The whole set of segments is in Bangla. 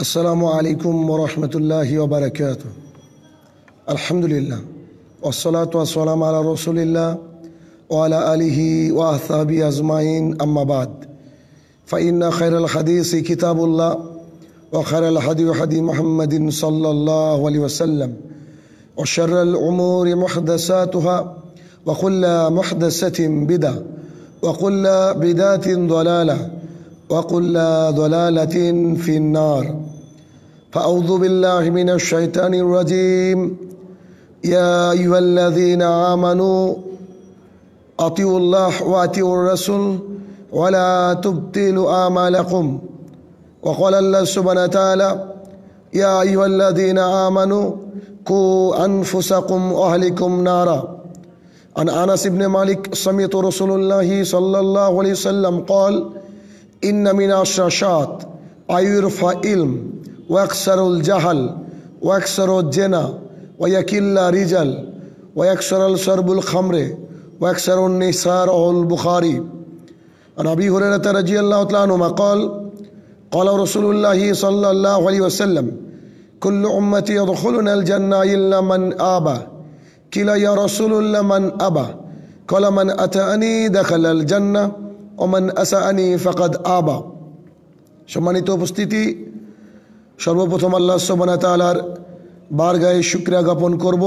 السلام عليكم ورحمة الله وبركاته الحمد لله والصلاة والسلام على رسول الله وعلى آله وأصحابه أجمعين أما بعد فإن خير الحديث كتاب الله وخير الحديث حديث محمد صلى الله عليه وسلم وشر الأمور محدثاتها وكل محدثة بدعة وكل بدعة ضلالة وكل ضلالة في النار فأعوذ بالله من الشيطان الرجيم يا أيها الذين آمنوا أطيعوا الله وأطيعوا الرسول ولا تبطلوا أعمالكم وقال الله سبحانه وتعالى يا أيها الذين آمنوا قوا أنفسكم وأهلكم نارا عن أنس بن مالك سمعت رسول الله صلى الله عليه وسلم قال إن من الشاشات أيرفع علم ويكسر الجهل ويكسر الجنا ويكل رجل ويكسر الشرب الخمر ويكسر النسار البخاري عن أبي هريرة رضي الله تعالى عنه قال قال رسول الله صلى الله عليه وسلم كل أمتي يدخلون الجنة إلا من أبى كلا يا رسول الله من أبى قال من أتاني دخل الجنة ومن أسأني فقد أبى সম্মানিত উপস্থিতি সর্বপ্রথম আল্লাহ সোবানা তালার বার গায়ে শুক্রিয়া জ্ঞাপন করব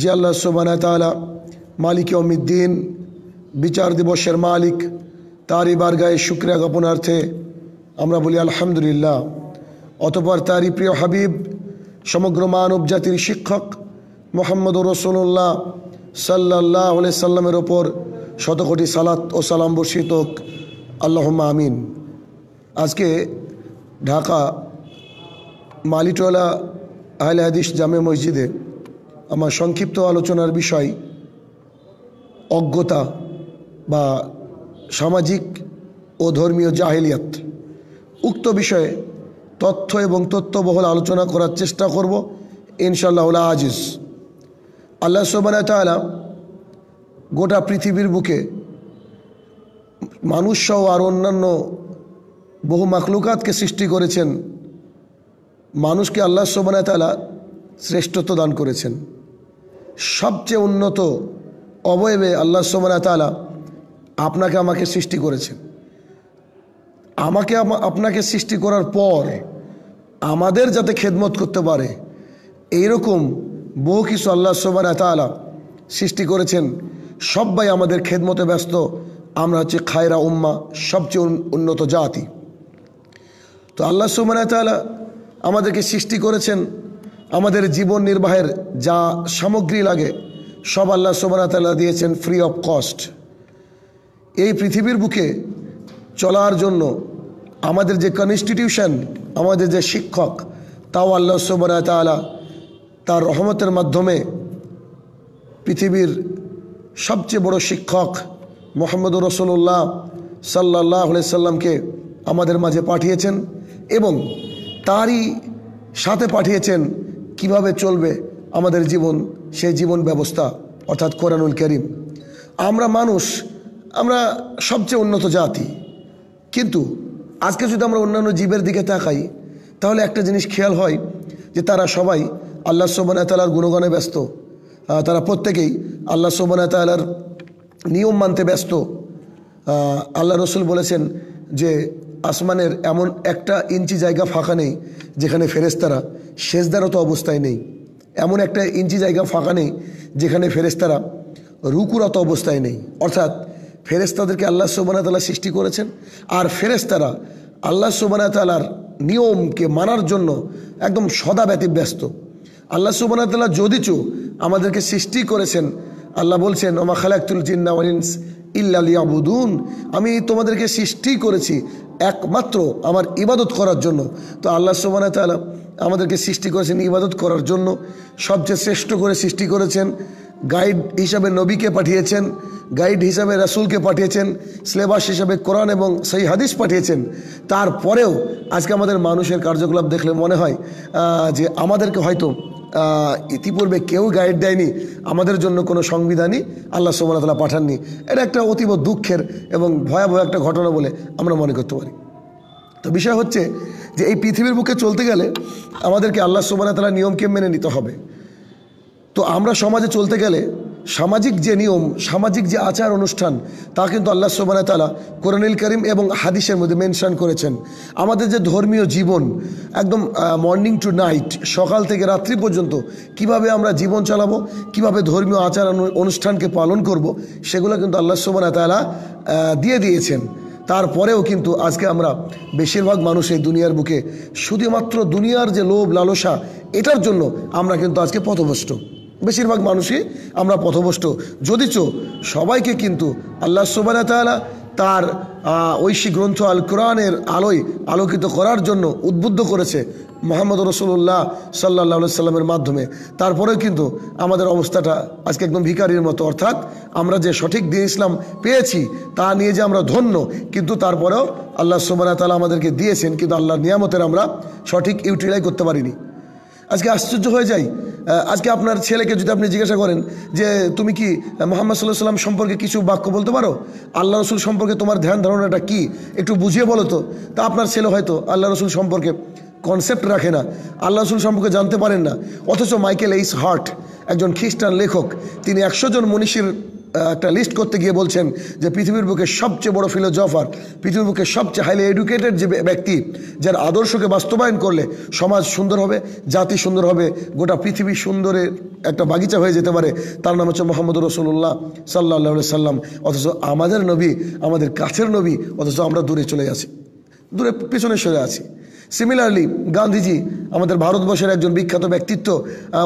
যে আল্লাহ সোবানা তালা মালিক অমিদ্দিন বিচার দিবসের মালিক তারই বার গায়ে শুক্রিয়া জ্ঞাপনার্থে আমরা বলি আলহামদুলিল্লাহ অতপর তারই প্রিয় হাবিব সমগ্র মানব জাতির শিক্ষক মোহাম্মদ রসুল্লাহ সাল্লাহ সাল্লামের ওপর শতকোটি সালাত ও সালাম বর্ষিত আল্লাহ আমিন আজকে ঢাকা মালিটোলা আহলে হাদিস জামে মসজিদে আমার সংক্ষিপ্ত আলোচনার বিষয় অজ্ঞতা বা সামাজিক ও ধর্মীয় জাহেলিয়াত উক্ত বিষয়ে তথ্য এবং তথ্যবহল আলোচনা করার চেষ্টা করব ইনশাল্লাহ আজিজ আল্লাহ তালা গোটা পৃথিবীর বুকে মানুষসহ আর অন্যান্য বহু মাকলুকাতকে সৃষ্টি করেছেন মানুষকে আল্লাহ সোবানা তালা শ্রেষ্ঠত্ব দান করেছেন সবচেয়ে উন্নত অবয়বে আল্লাহ সোবানা তালা আপনাকে আমাকে সৃষ্টি করেছেন আমাকে আপনাকে সৃষ্টি করার পর আমাদের যাতে খেদমত করতে পারে এইরকম বহু কিছু আল্লাহ সোবানা তালা সৃষ্টি করেছেন সবাই আমাদের খেদমতে ব্যস্ত আমরা হচ্ছে খায়রা উম্মা সবচেয়ে উন্নত জাতি তো আল্লাহ সুবানা তালা আমাদেরকে সৃষ্টি করেছেন আমাদের জীবন নির্বাহের যা সামগ্রী লাগে সব আল্লাহ সোবানাতাল্লাহ দিয়েছেন ফ্রি অফ কস্ট এই পৃথিবীর বুকে চলার জন্য আমাদের যে কনস্টিটিউশন আমাদের যে শিক্ষক তাও আল্লাহ সোবানাতালা তার রহমতের মাধ্যমে পৃথিবীর সবচেয়ে বড় শিক্ষক মোহাম্মদ রসুল্লাহ সাল্লাহ সাল্লামকে আমাদের মাঝে পাঠিয়েছেন এবং তারই সাথে পাঠিয়েছেন কিভাবে চলবে আমাদের জীবন সেই জীবন ব্যবস্থা অর্থাৎ কোরআনুল করিম আমরা মানুষ আমরা সবচেয়ে উন্নত জাতি কিন্তু আজকে যদি আমরা অন্যান্য জীবের দিকে তাকাই তাহলে একটা জিনিস খেয়াল হয় যে তারা সবাই আল্লাহ সোবান তালার গুণগণে ব্যস্ত তারা প্রত্যেকেই আল্লাহ সোবান তালার নিয়ম মানতে ব্যস্ত আল্লাহ রসুল বলেছেন যে আসমানের এমন একটা ইঞ্চি জায়গা ফাঁকা নেই যেখানে ফেরেস্তারা সেজদারত অবস্থায় নেই এমন একটা ইঞ্চি জায়গা ফাঁকা নেই যেখানে ফেরেস্তারা রুকুরত অবস্থায় নেই অর্থাৎ ফেরেস্তাদেরকে আল্লাহ সোবানা তালা সৃষ্টি করেছেন আর ফেরেস্তারা আল্লাহ সোবানা তালার নিয়মকে মানার জন্য একদম সদা ব্যতিব্যস্ত আল্লাহ সুবানা তালা যদিচ আমাদেরকে সৃষ্টি করেছেন আল্লাহ বলছেন ওমা খালাকুল জিন্না ওয়ালিন্স ইয়াবুদুন আমি তোমাদেরকে সৃষ্টি করেছি একমাত্র আমার ইবাদত করার জন্য তো আল্লাহ সোমানা তালা আমাদেরকে সৃষ্টি করেছেন ইবাদত করার জন্য সবচেয়ে শ্রেষ্ঠ করে সৃষ্টি করেছেন গাইড হিসাবে নবীকে পাঠিয়েছেন গাইড হিসাবে রাসুলকে পাঠিয়েছেন সিলেবাস হিসাবে কোরআন এবং সেই হাদিস পাঠিয়েছেন তারপরেও আজকে আমাদের মানুষের কার্যকলাপ দেখলে মনে হয় যে আমাদেরকে হয়তো ইতিপূর্বে কেউ গাইড দেয়নি আমাদের জন্য কোনো সংবিধানই আল্লাহ সোমনা তালা পাঠাননি এটা একটা অতীব দুঃখের এবং ভয়াবহ একটা ঘটনা বলে আমরা মনে করতে পারি তো বিষয় হচ্ছে যে এই পৃথিবীর বুকে চলতে গেলে আমাদেরকে আল্লাহ সোমনা তালা নিয়মকে মেনে নিতে হবে তো আমরা সমাজে চলতে গেলে সামাজিক যে নিয়ম সামাজিক যে আচার অনুষ্ঠান তা কিন্তু আল্লাহ সোবানা তালা কোরআনুল করিম এবং হাদিসের মধ্যে মেনশান করেছেন আমাদের যে ধর্মীয় জীবন একদম মর্নিং টু নাইট সকাল থেকে রাত্রি পর্যন্ত কিভাবে আমরা জীবন চালাবো কিভাবে ধর্মীয় আচার অনুষ্ঠানকে পালন করব। সেগুলো কিন্তু আল্লাহ সোবানা তালা দিয়ে দিয়েছেন তারপরেও কিন্তু আজকে আমরা বেশিরভাগ মানুষ এই দুনিয়ার বুকে শুধুমাত্র দুনিয়ার যে লোভ লালসা এটার জন্য আমরা কিন্তু আজকে পথভ্রষ্ট বেশিরভাগ মানুষই আমরা পথভ্রষ্ট যদিচ সবাইকে কিন্তু আল্লাহ সুবানা তালা তার ঐশী গ্রন্থ আল কোরআনের আলোয় আলোকিত করার জন্য উদ্বুদ্ধ করেছে মোহাম্মদ রসুল্লাহ সাল্লাহ সাল্লামের মাধ্যমে তারপরেও কিন্তু আমাদের অবস্থাটা আজকে একদম ভিকারির মতো অর্থাৎ আমরা যে সঠিক দিন ইসলাম পেয়েছি তা নিয়ে যে আমরা ধন্য কিন্তু তারপরেও আল্লাহ সুবানা তালা আমাদেরকে দিয়েছেন কিন্তু আল্লাহ নিয়ামতের আমরা সঠিক ইউটিলাই করতে পারিনি আজকে আশ্চর্য হয়ে যাই আজকে আপনার ছেলেকে যদি আপনি জিজ্ঞাসা করেন যে তুমি কি মোহাম্মদ সাল্লাহ সাল্লাম সম্পর্কে কিছু বাক্য বলতে পারো আল্লাহ রসুল সম্পর্কে তোমার ধ্যান ধারণাটা কি একটু বুঝিয়ে বলো তো তা আপনার ছেলে হয়তো আল্লাহ রসুল সম্পর্কে কনসেপ্ট রাখে না আল্লাহ রসুল সম্পর্কে জানতে পারেন না অথচ মাইকেল এইস হার্ট একজন খ্রিস্টান লেখক তিনি একশো জন মনীষীর একটা লিস্ট করতে গিয়ে বলছেন যে পৃথিবীর বুকে সবচেয়ে বড় ফিলোজফার পৃথিবীর বুকে সবচেয়ে হাইলি এডুকেটেড যে ব্যক্তি যার আদর্শকে বাস্তবায়ন করলে সমাজ সুন্দর হবে জাতি সুন্দর হবে গোটা পৃথিবী সুন্দরের একটা বাগিচা হয়ে যেতে পারে তার নাম হচ্ছে মোহাম্মদ রসুল্লাহ সাল্লাহ সাল্লাম অথচ আমাদের নবী আমাদের কাছের নবী অথচ আমরা দূরে চলে আসি দূরে পেছনে সরে আছি সিমিলারলি গান্ধীজি আমাদের ভারতবর্ষের একজন বিখ্যাত ব্যক্তিত্ব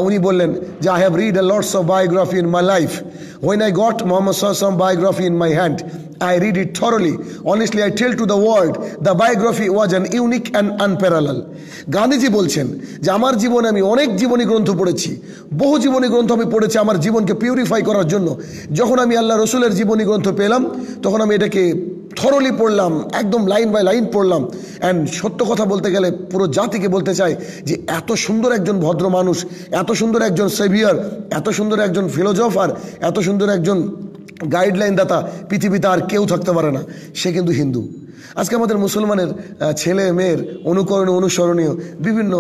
উনি বললেন যে I have read a lots of biography in my life when I got Mohammad সাহসম biography in my hand I read it thoroughly honestly I tell to the world the biography was an unique and unparallel Gandhiji বলছেন যে আমার জীবনে আমি অনেক জীবনী গ্রন্থ পড়েছি বহু জীবনী গ্রন্থ আমি পড়েছি আমার জীবনকে পিউরিফাই করার জন্য যখন আমি আল্লাহ রসুলের জীবনী গ্রন্থ পেলাম তখন আমি এটাকে থরলি পড়লাম একদম লাইন বাই লাইন পড়লাম অ্যান্ড সত্য কথা বলতে গেলে পুরো জাতিকে বলতে চাই যে এত সুন্দর একজন ভদ্র মানুষ এত সুন্দর একজন সেভিয়ার এত সুন্দর একজন ফিলোজফার এত সুন্দর একজন গাইডলাইন দাতা পৃথিবীতে আর কেউ থাকতে পারে না সে কিন্তু হিন্দু আজকে আমাদের মুসলমানের ছেলে মেয়ের অনুকরণ অনুসরণীয় বিভিন্ন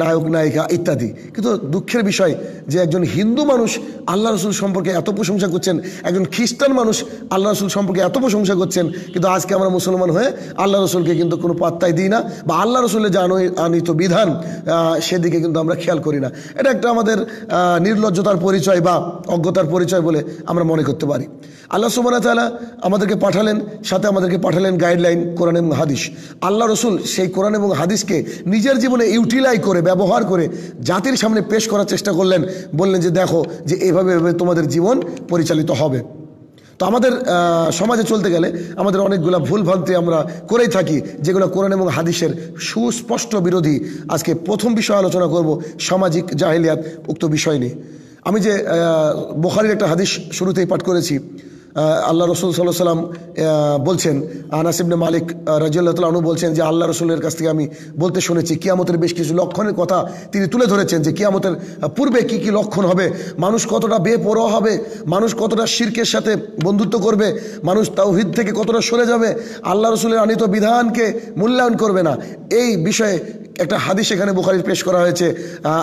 নায়ক নায়িকা ইত্যাদি কিন্তু দুঃখের বিষয় যে একজন হিন্দু মানুষ আল্লাহ রসুল সম্পর্কে এত প্রশংসা করছেন একজন খ্রিস্টান মানুষ আল্লাহ রসুল সম্পর্কে এত প্রশংসা করছেন কিন্তু আজকে আমরা মুসলমান হয়ে আল্লাহ রসুলকে কিন্তু কোনো পাত্তাই দিই না বা আল্লাহ রসুলের যে আনিত বিধান সেদিকে কিন্তু আমরা খেয়াল করি না এটা একটা আমাদের নির্লজ্জতার পরিচয় বা অজ্ঞতার পরিচয় বলে আমরা মনে করতে পারি আল্লাহ সুবাহ তালা আমাদেরকে পাঠালেন সাথে আমাদেরকে পাঠালেন গায়ে গাইডলাইন কোরআন এবং হাদিস আল্লাহ রসুল সেই কোরআন এবং হাদিসকে নিজের জীবনে ইউটিলাই করে ব্যবহার করে জাতির সামনে পেশ করার চেষ্টা করলেন বললেন যে দেখো যে এভাবে এভাবে তোমাদের জীবন পরিচালিত হবে তো আমাদের সমাজে চলতে গেলে আমাদের অনেকগুলো ভুল ভ্রান্তি আমরা করেই থাকি যেগুলো কোরআন এবং হাদিসের সুস্পষ্ট বিরোধী আজকে প্রথম বিষয় আলোচনা করব সামাজিক জাহিলিয়াত উক্ত বিষয় নিয়ে আমি যে বোখারির একটা হাদিস শুরুতেই পাঠ করেছি আল্লাহ রসুল সাল্লাহ সাল্লাম বলছেন আনাসিবনে মালিক রাজিউল্লাহ তালু বলছেন যে আল্লাহ রসুলের কাছ থেকে আমি বলতে শুনেছি কিয়ামতের বেশ কিছু লক্ষণের কথা তিনি তুলে ধরেছেন যে কিয়ামতের পূর্বে কি কি লক্ষণ হবে মানুষ কতটা বেপরোয়া হবে মানুষ কতটা শির্কের সাথে বন্ধুত্ব করবে মানুষ তাওহিদ থেকে কতটা সরে যাবে আল্লাহ রসুলের আনিত বিধানকে মূল্যায়ন করবে না এই বিষয়ে একটা হাদিস এখানে বুখারির পেশ করা হয়েছে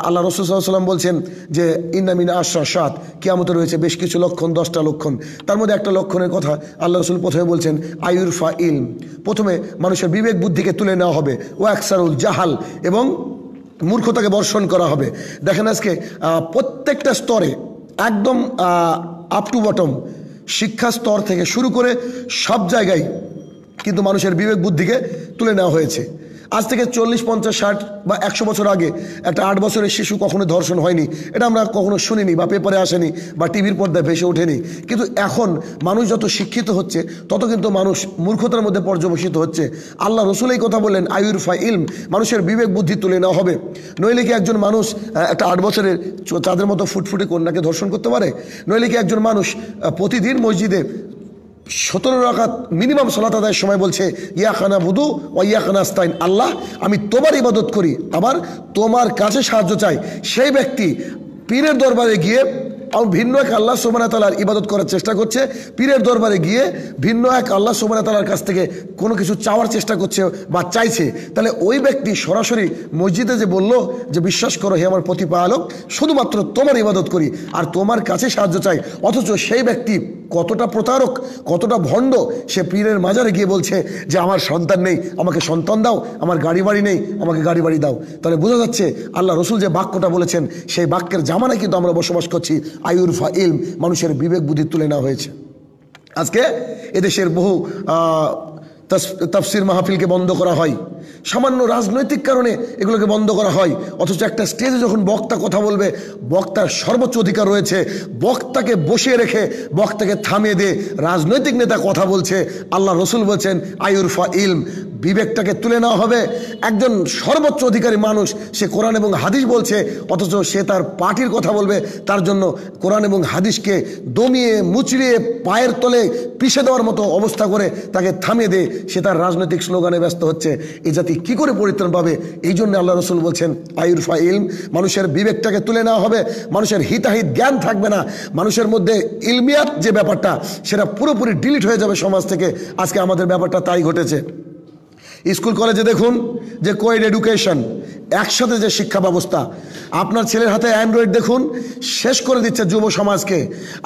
আল্লাহ সাল্লাহ সাল্লাম বলছেন যে ইন্নামিনা আশ্রা সাত কিয়ামতে রয়েছে বেশ কিছু লক্ষণ দশটা লক্ষণ তার মধ্যে একটা লক্ষণের কথা আল্লাহ রসুল প্রথমে বলছেন আয়ুরফা ইল প্রথমে মানুষের বিবেক বুদ্ধিকে তুলে নেওয়া হবে ও একসারুল জাহাল এবং মূর্খতাকে বর্ষণ করা হবে দেখেন আজকে প্রত্যেকটা স্তরে একদম আপ টু বটম শিক্ষা স্তর থেকে শুরু করে সব জায়গায় কিন্তু মানুষের বিবেক বুদ্ধিকে তুলে নেওয়া হয়েছে আজ থেকে চল্লিশ পঞ্চাশ ষাট বা একশো বছর আগে একটা আট বছরের শিশু কখনো ধর্ষণ হয়নি এটা আমরা কখনো শুনিনি বা পেপারে আসেনি বা টিভির পর্দায় ভেসে ওঠেনি কিন্তু এখন মানুষ যত শিক্ষিত হচ্ছে তত কিন্তু মানুষ মূর্খতার মধ্যে পর্যবেসিত হচ্ছে আল্লাহ রসুল এই কথা বললেন আয়ুরফা ইলম মানুষের বিবেক বুদ্ধি তুলে নেওয়া হবে নইলে কি একজন মানুষ একটা আট বছরের চাঁদের মতো ফুটফুটে কন্যাকে ধর্ষণ করতে পারে নইলে কি একজন মানুষ প্রতিদিন মসজিদে সতেরো রাখাত মিনিমাম সলাত আদায়ের সময় বলছে ইয়াখানা বুধু ও ইয়াখানা আস্তাইন আল্লাহ আমি তোমার ইবাদত করি আবার তোমার কাছে সাহায্য চাই সেই ব্যক্তি পীরের দরবারে গিয়ে ভিন্ন এক আল্লাহ সোমানা তালার ইবাদত করার চেষ্টা করছে পীরের দরবারে গিয়ে ভিন্ন এক আল্লাহ সোমানা তালার কাছ থেকে কোনো কিছু চাওয়ার চেষ্টা করছে বা চাইছে তাহলে ওই ব্যক্তি সরাসরি মসজিদে যে বলল যে বিশ্বাস করো হে আমার প্রতিপালক শুধুমাত্র তোমার ইবাদত করি আর তোমার কাছে সাহায্য চাই অথচ সেই ব্যক্তি কতটা প্রতারক কতটা ভণ্ড সে পীরের মাজারে গিয়ে বলছে যে আমার সন্তান নেই আমাকে সন্তান দাও আমার গাড়ি বাড়ি নেই আমাকে গাড়ি বাড়ি দাও তাহলে বোঝা যাচ্ছে আল্লাহ রসুল যে বাক্যটা বলেছেন সেই বাক্যের জামানায় কিন্তু আমরা বসবাস করছি আয়ুরফা ইলম মানুষের বিবেক বুদ্ধি তুলে নেওয়া হয়েছে আজকে এদেশের বহু তাফসির মাহফিলকে বন্ধ করা হয় সামান্য রাজনৈতিক কারণে এগুলোকে বন্ধ করা হয় অথচ একটা স্টেজে যখন বক্তা কথা বলবে বক্তার সর্বোচ্চ অধিকার রয়েছে বক্তাকে বসিয়ে রেখে বক্তাকে থামিয়ে দিয়ে রাজনৈতিক নেতা কথা বলছে আল্লাহ রসুল বলছেন আয়ুরফা ইলম বিবেকটাকে তুলে নেওয়া হবে একজন সর্বোচ্চ অধিকারী মানুষ সে কোরআন এবং হাদিস বলছে অথচ সে তার পার্টির কথা বলবে তার জন্য কোরআন এবং হাদিসকে দমিয়ে মুচড়িয়ে পায়ের তলে পিষে দেওয়ার মতো অবস্থা করে তাকে থামিয়ে দেয় সে তার রাজনৈতিক স্লোগানে ব্যস্ত হচ্ছে এই জাতি কি করে পরিত্রাণ পাবে এই জন্য আল্লাহ রসুল বলছেন আয়ুরফা ইলম মানুষের বিবেকটাকে তুলে নেওয়া হবে মানুষের হিতাহিত জ্ঞান থাকবে না মানুষের মধ্যে ইলমিয়াত যে ব্যাপারটা সেটা পুরোপুরি ডিলিট হয়ে যাবে সমাজ থেকে আজকে আমাদের ব্যাপারটা তাই ঘটেছে স্কুল কলেজে দেখুন যে কোয়েড এডুকেশন একসাথে যে শিক্ষা ব্যবস্থা আপনার ছেলের হাতে অ্যান্ড্রয়েড দেখুন শেষ করে দিচ্ছে যুব সমাজকে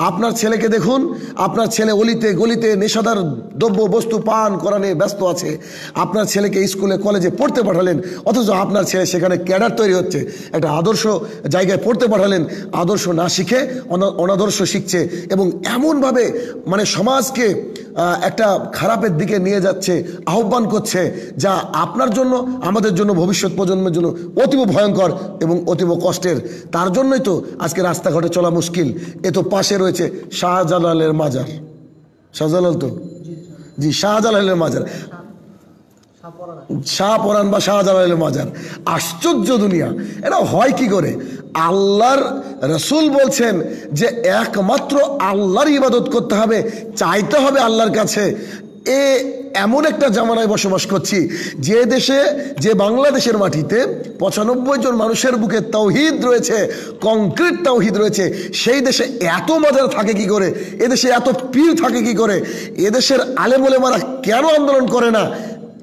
আপনার ছেলেকে দেখুন আপনার ছেলে অলিতে গলিতে নেশাদার দ্রব্য বস্তু পান করা নিয়ে ব্যস্ত আছে আপনার ছেলেকে স্কুলে কলেজে পড়তে পাঠালেন অথচ আপনার ছেলে সেখানে ক্যাডার তৈরি হচ্ছে একটা আদর্শ জায়গায় পড়তে পাঠালেন আদর্শ না শিখে অনাদর্শ শিখছে এবং এমনভাবে মানে সমাজকে একটা খারাপের দিকে নিয়ে যাচ্ছে আহ্বান করছে যা আপনার জন্য আমাদের জন্য ভবিষ্যৎ প্রজন্মের জন্য অতীব ভয়ঙ্কর এবং অতীব কষ্টের তার জন্যই তো আজকে রাস্তাঘাটে চলা মুশকিল এ তো পাশে রয়েছে শাহজালালের মাজার শাহজালাল তো জি শাহজালালের মাজার শাহপরান বা শাহজালালের মাজার আশ্চর্য দুনিয়া এটা হয় কি করে আল্লাহর রসুল বলছেন যে একমাত্র আল্লাহর ইবাদত করতে হবে চাইতে হবে আল্লাহর কাছে এ এমন একটা জামানায় বসবাস করছি যে দেশে যে বাংলাদেশের মাটিতে পঁচানব্বই জন মানুষের বুকে তৌহিদ রয়েছে কংক্রিট তৌহিদ রয়েছে সেই দেশে এত মজার থাকে কি করে এদেশে এত পীর থাকে কি করে এদেশের আলেমোলেমারা কেন আন্দোলন করে না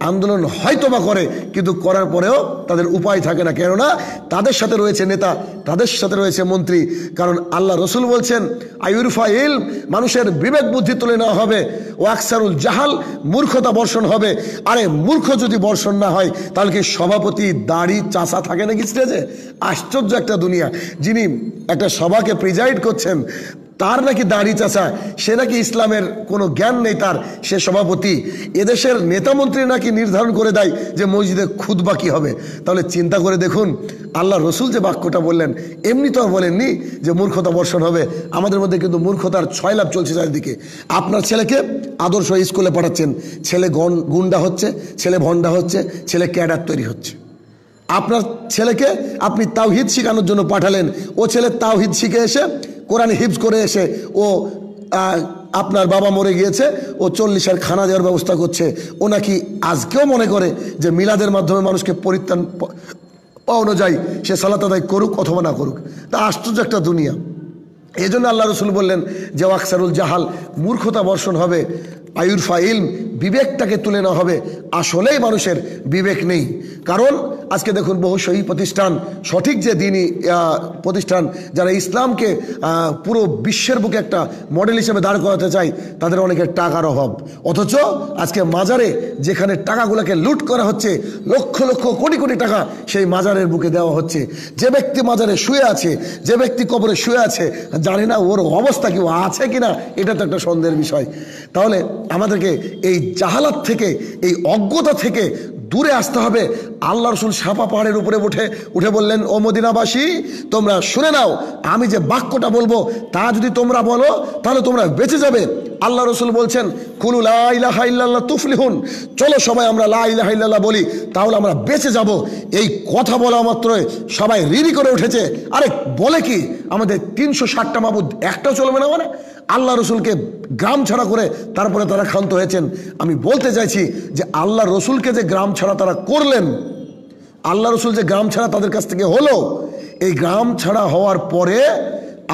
আন্দোলন হয়তোবা করে কিন্তু করার পরেও তাদের উপায় থাকে না কেননা তাদের সাথে রয়েছে নেতা তাদের সাথে রয়েছে মন্ত্রী কারণ আল্লাহ রসুল বলছেন আয়ুরফা ইল মানুষের বিবেক বুদ্ধি তুলে নেওয়া হবে ও আকসারুল জাহাল মূর্খতা বর্ষণ হবে আরে মূর্খ যদি বর্ষণ না হয় তাহলে কি সভাপতি দাড়ি চাষা থাকে নাকি স্টেজে আশ্চর্য একটা দুনিয়া যিনি একটা সভাকে প্রিজাইড করছেন তার নাকি দাড়ি চাচা সে নাকি ইসলামের কোনো জ্ঞান নেই তার সে সভাপতি এদেশের নেতামন্ত্রী নাকি নির্ধারণ করে দেয় যে মসজিদে খুদ বাকি হবে তাহলে চিন্তা করে দেখুন আল্লাহ রসুল যে বাক্যটা বললেন এমনি তো আর বলেননি যে মূর্খতা বর্ষণ হবে আমাদের মধ্যে কিন্তু মূর্খতার ছয়লাভ চলছে চারিদিকে আপনার ছেলেকে আদর্শ স্কুলে পাঠাচ্ছেন ছেলে গুন্ডা হচ্ছে ছেলে ভণ্ডা হচ্ছে ছেলে ক্যাডার তৈরি হচ্ছে আপনার ছেলেকে আপনি তাওহিদ শেখানোর জন্য পাঠালেন ও ছেলে তাওহিদ শিখে এসে কোরআন হিফজ করে এসে ও আপনার বাবা মরে গিয়েছে ও চল্লিশের খানা দেওয়ার ব্যবস্থা করছে ও নাকি আজকেও মনে করে যে মিলাদের মাধ্যমে মানুষকে পরিত্রাণ পাওয়া অনুযায়ী সে সালাত আদায় করুক অথবা না করুক তা আশ্চর্য একটা দুনিয়া এই জন্য আল্লাহ রসুল বললেন যে ওয়াকসারুল জাহাল মূর্খতা বর্ষণ হবে আয়ুরফা ইলম বিবেকটাকে তুলে নেওয়া হবে আসলেই মানুষের বিবেক নেই কারণ আজকে দেখুন বহু সহি প্রতিষ্ঠান সঠিক যে দিনই প্রতিষ্ঠান যারা ইসলামকে পুরো বিশ্বের বুকে একটা মডেল হিসেবে দাঁড় করাতে চায় তাদের অনেকের টাকার অভাব অথচ আজকে মাজারে যেখানে টাকাগুলোকে লুট করা হচ্ছে লক্ষ লক্ষ কোটি কোটি টাকা সেই মাজারের বুকে দেওয়া হচ্ছে যে ব্যক্তি মাজারে শুয়ে আছে যে ব্যক্তি কবরে শুয়ে আছে জানি না ওর অবস্থা কেউ আছে কিনা এটা তো একটা সন্দেহের বিষয় তাহলে আমাদেরকে এই জাহালাত থেকে এই অজ্ঞতা থেকে দূরে আসতে হবে আল্লাহ রসুল সাপা পাহাড়ের উপরে উঠে উঠে বললেন ও মদিনাবাসী তোমরা শুনে নাও আমি যে বাক্যটা বলবো তা যদি তোমরা বলো তাহলে তোমরা বেঁচে যাবে আল্লাহ রসুল বলছেন কুলু তুফলি হুন চলো সবাই আমরা লাহ বলি তাহলে আমরা বেঁচে যাব এই কথা বলা মাত্রই সবাই রিডি করে উঠেছে আরে বলে কি আমাদের তিনশো ষাটটা মাবুদ একটা চলবে না মানে আল্লাহ রসুলকে গ্রাম ছাড়া করে তারপরে তারা ক্ষান্ত হয়েছেন আমি বলতে চাইছি যে আল্লাহ রসুলকে যে গ্রাম ছাড়া তারা করলেন আল্লাহ রসুল যে গ্রাম ছাড়া তাদের কাছ থেকে হলো এই গ্রাম ছাড়া হওয়ার পরে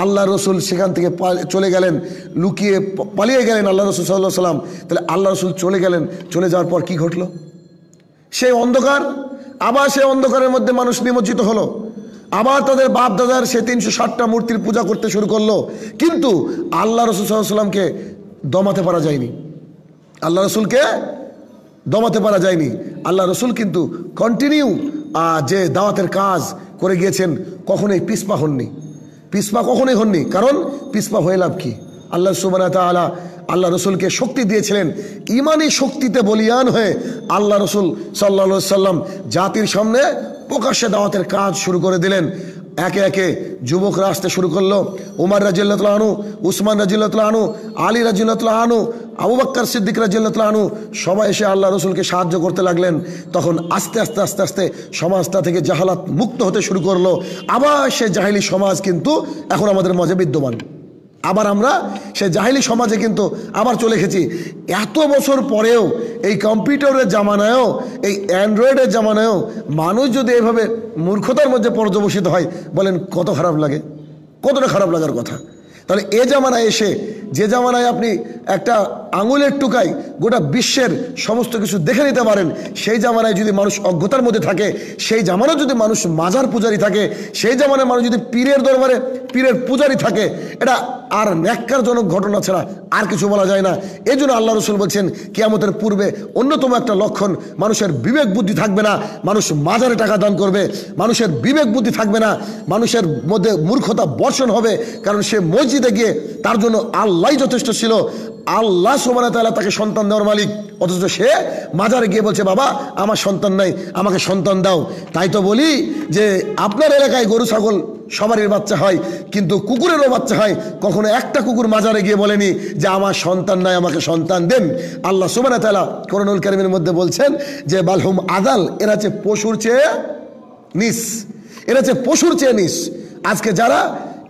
আল্লাহ রসুল সেখান থেকে চলে গেলেন লুকিয়ে পালিয়ে গেলেন আল্লাহ রসুল সাল্লাহ সাল্লাম তাহলে আল্লাহ রসুল চলে গেলেন চলে যাওয়ার পর কি ঘটল সেই অন্ধকার আবার সেই অন্ধকারের মধ্যে মানুষ নিমজ্জিত হলো আবার তাদের বাপ দাদার সে তিনশো ষাটটা মূর্তির পূজা করতে শুরু করলো কিন্তু আল্লাহ রসুল সাল্লাহসাল্লামকে দমাতে পারা যায়নি আল্লাহ রসুলকে দমাতে পারা যায়নি আল্লাহ রসুল কিন্তু কন্টিনিউ যে দাওয়াতের কাজ করে গিয়েছেন কখনোই পিসপা হননি পিসপা কখনোই হননি কারণ পিসপা হয়ে লাভ কি আল্লাহ সুবান তালা আল্লাহ রসুলকে শক্তি দিয়েছিলেন ইমানই শক্তিতে বলিয়ান হয়ে আল্লাহ রসুল সাল্লা সাল্লাম জাতির সামনে প্রকাশ্যে দাওয়াতের কাজ শুরু করে দিলেন একে একে যুবকরা আসতে শুরু করলো উমার রাজিউল্লাহ আনু উসমান রাজিউল্লাহ আনু আলী রাজিউল্লাহ আনু আবু বাক্কার সিদ্দিক রাজিউল্লাহ আনু সবাই এসে আল্লাহ রসুলকে সাহায্য করতে লাগলেন তখন আস্তে আস্তে আস্তে আস্তে সমাজটা থেকে জাহালাত মুক্ত হতে শুরু করলো আবার সে জাহিলি সমাজ কিন্তু এখন আমাদের মাঝে বিদ্যমান আবার আমরা সে জাহিলি সমাজে কিন্তু আবার চলে এসেছি এত বছর পরেও এই কম্পিউটারের জামানায়ও এই অ্যান্ড্রয়েডের জামানায়ও মানুষ যদি এভাবে মূর্খতার মধ্যে পর্যবসিত হয় বলেন কত খারাপ লাগে কতটা খারাপ লাগার কথা তাহলে এ জামানায় এসে যে জামানায় আপনি একটা আঙুলের টুকায় গোটা বিশ্বের সমস্ত কিছু দেখে নিতে পারেন সেই জামানায় যদি মানুষ অজ্ঞতার মধ্যে থাকে সেই জামানায় যদি মানুষ মাজার পূজারি থাকে সেই জামানায় মানুষ যদি পীরের দরবারে পীরের পূজারি থাকে এটা আর ন্যাক্কারজনক ঘটনা ছাড়া আর কিছু বলা যায় না এই জন্য আল্লাহ রসুল বলছেন কেয়ামতের পূর্বে অন্যতম একটা লক্ষণ মানুষের বিবেক বুদ্ধি থাকবে না মানুষ মাজারে টাকা দান করবে মানুষের বিবেক বুদ্ধি থাকবে না মানুষের মধ্যে মূর্খতা বর্ষণ হবে কারণ সে মসজিদে গিয়ে তার জন্য আল্লাহ যথেষ্ট ছিল আল্লাহ সোমানা তালা তাকে সন্তান দেওয়ার মালিক অথচ সে মাজারে গিয়ে বলছে বাবা আমার সন্তান নাই আমাকে সন্তান দাও তাই তো বলি যে আপনার এলাকায় গরু ছাগল সবারই বাচ্চা হয় কিন্তু কুকুরেরও বাচ্চা হয় কখনো একটা কুকুর মাজারে গিয়ে বলেনি যে আমার সন্তান নাই আমাকে সন্তান দেন আল্লাহ সোমানা তালা করোনুল কারিমের মধ্যে বলছেন যে বালহুম আদাল এরা হচ্ছে পশুর চেয়ে নিস এরা হচ্ছে পশুর চেয়ে নিস আজকে যারা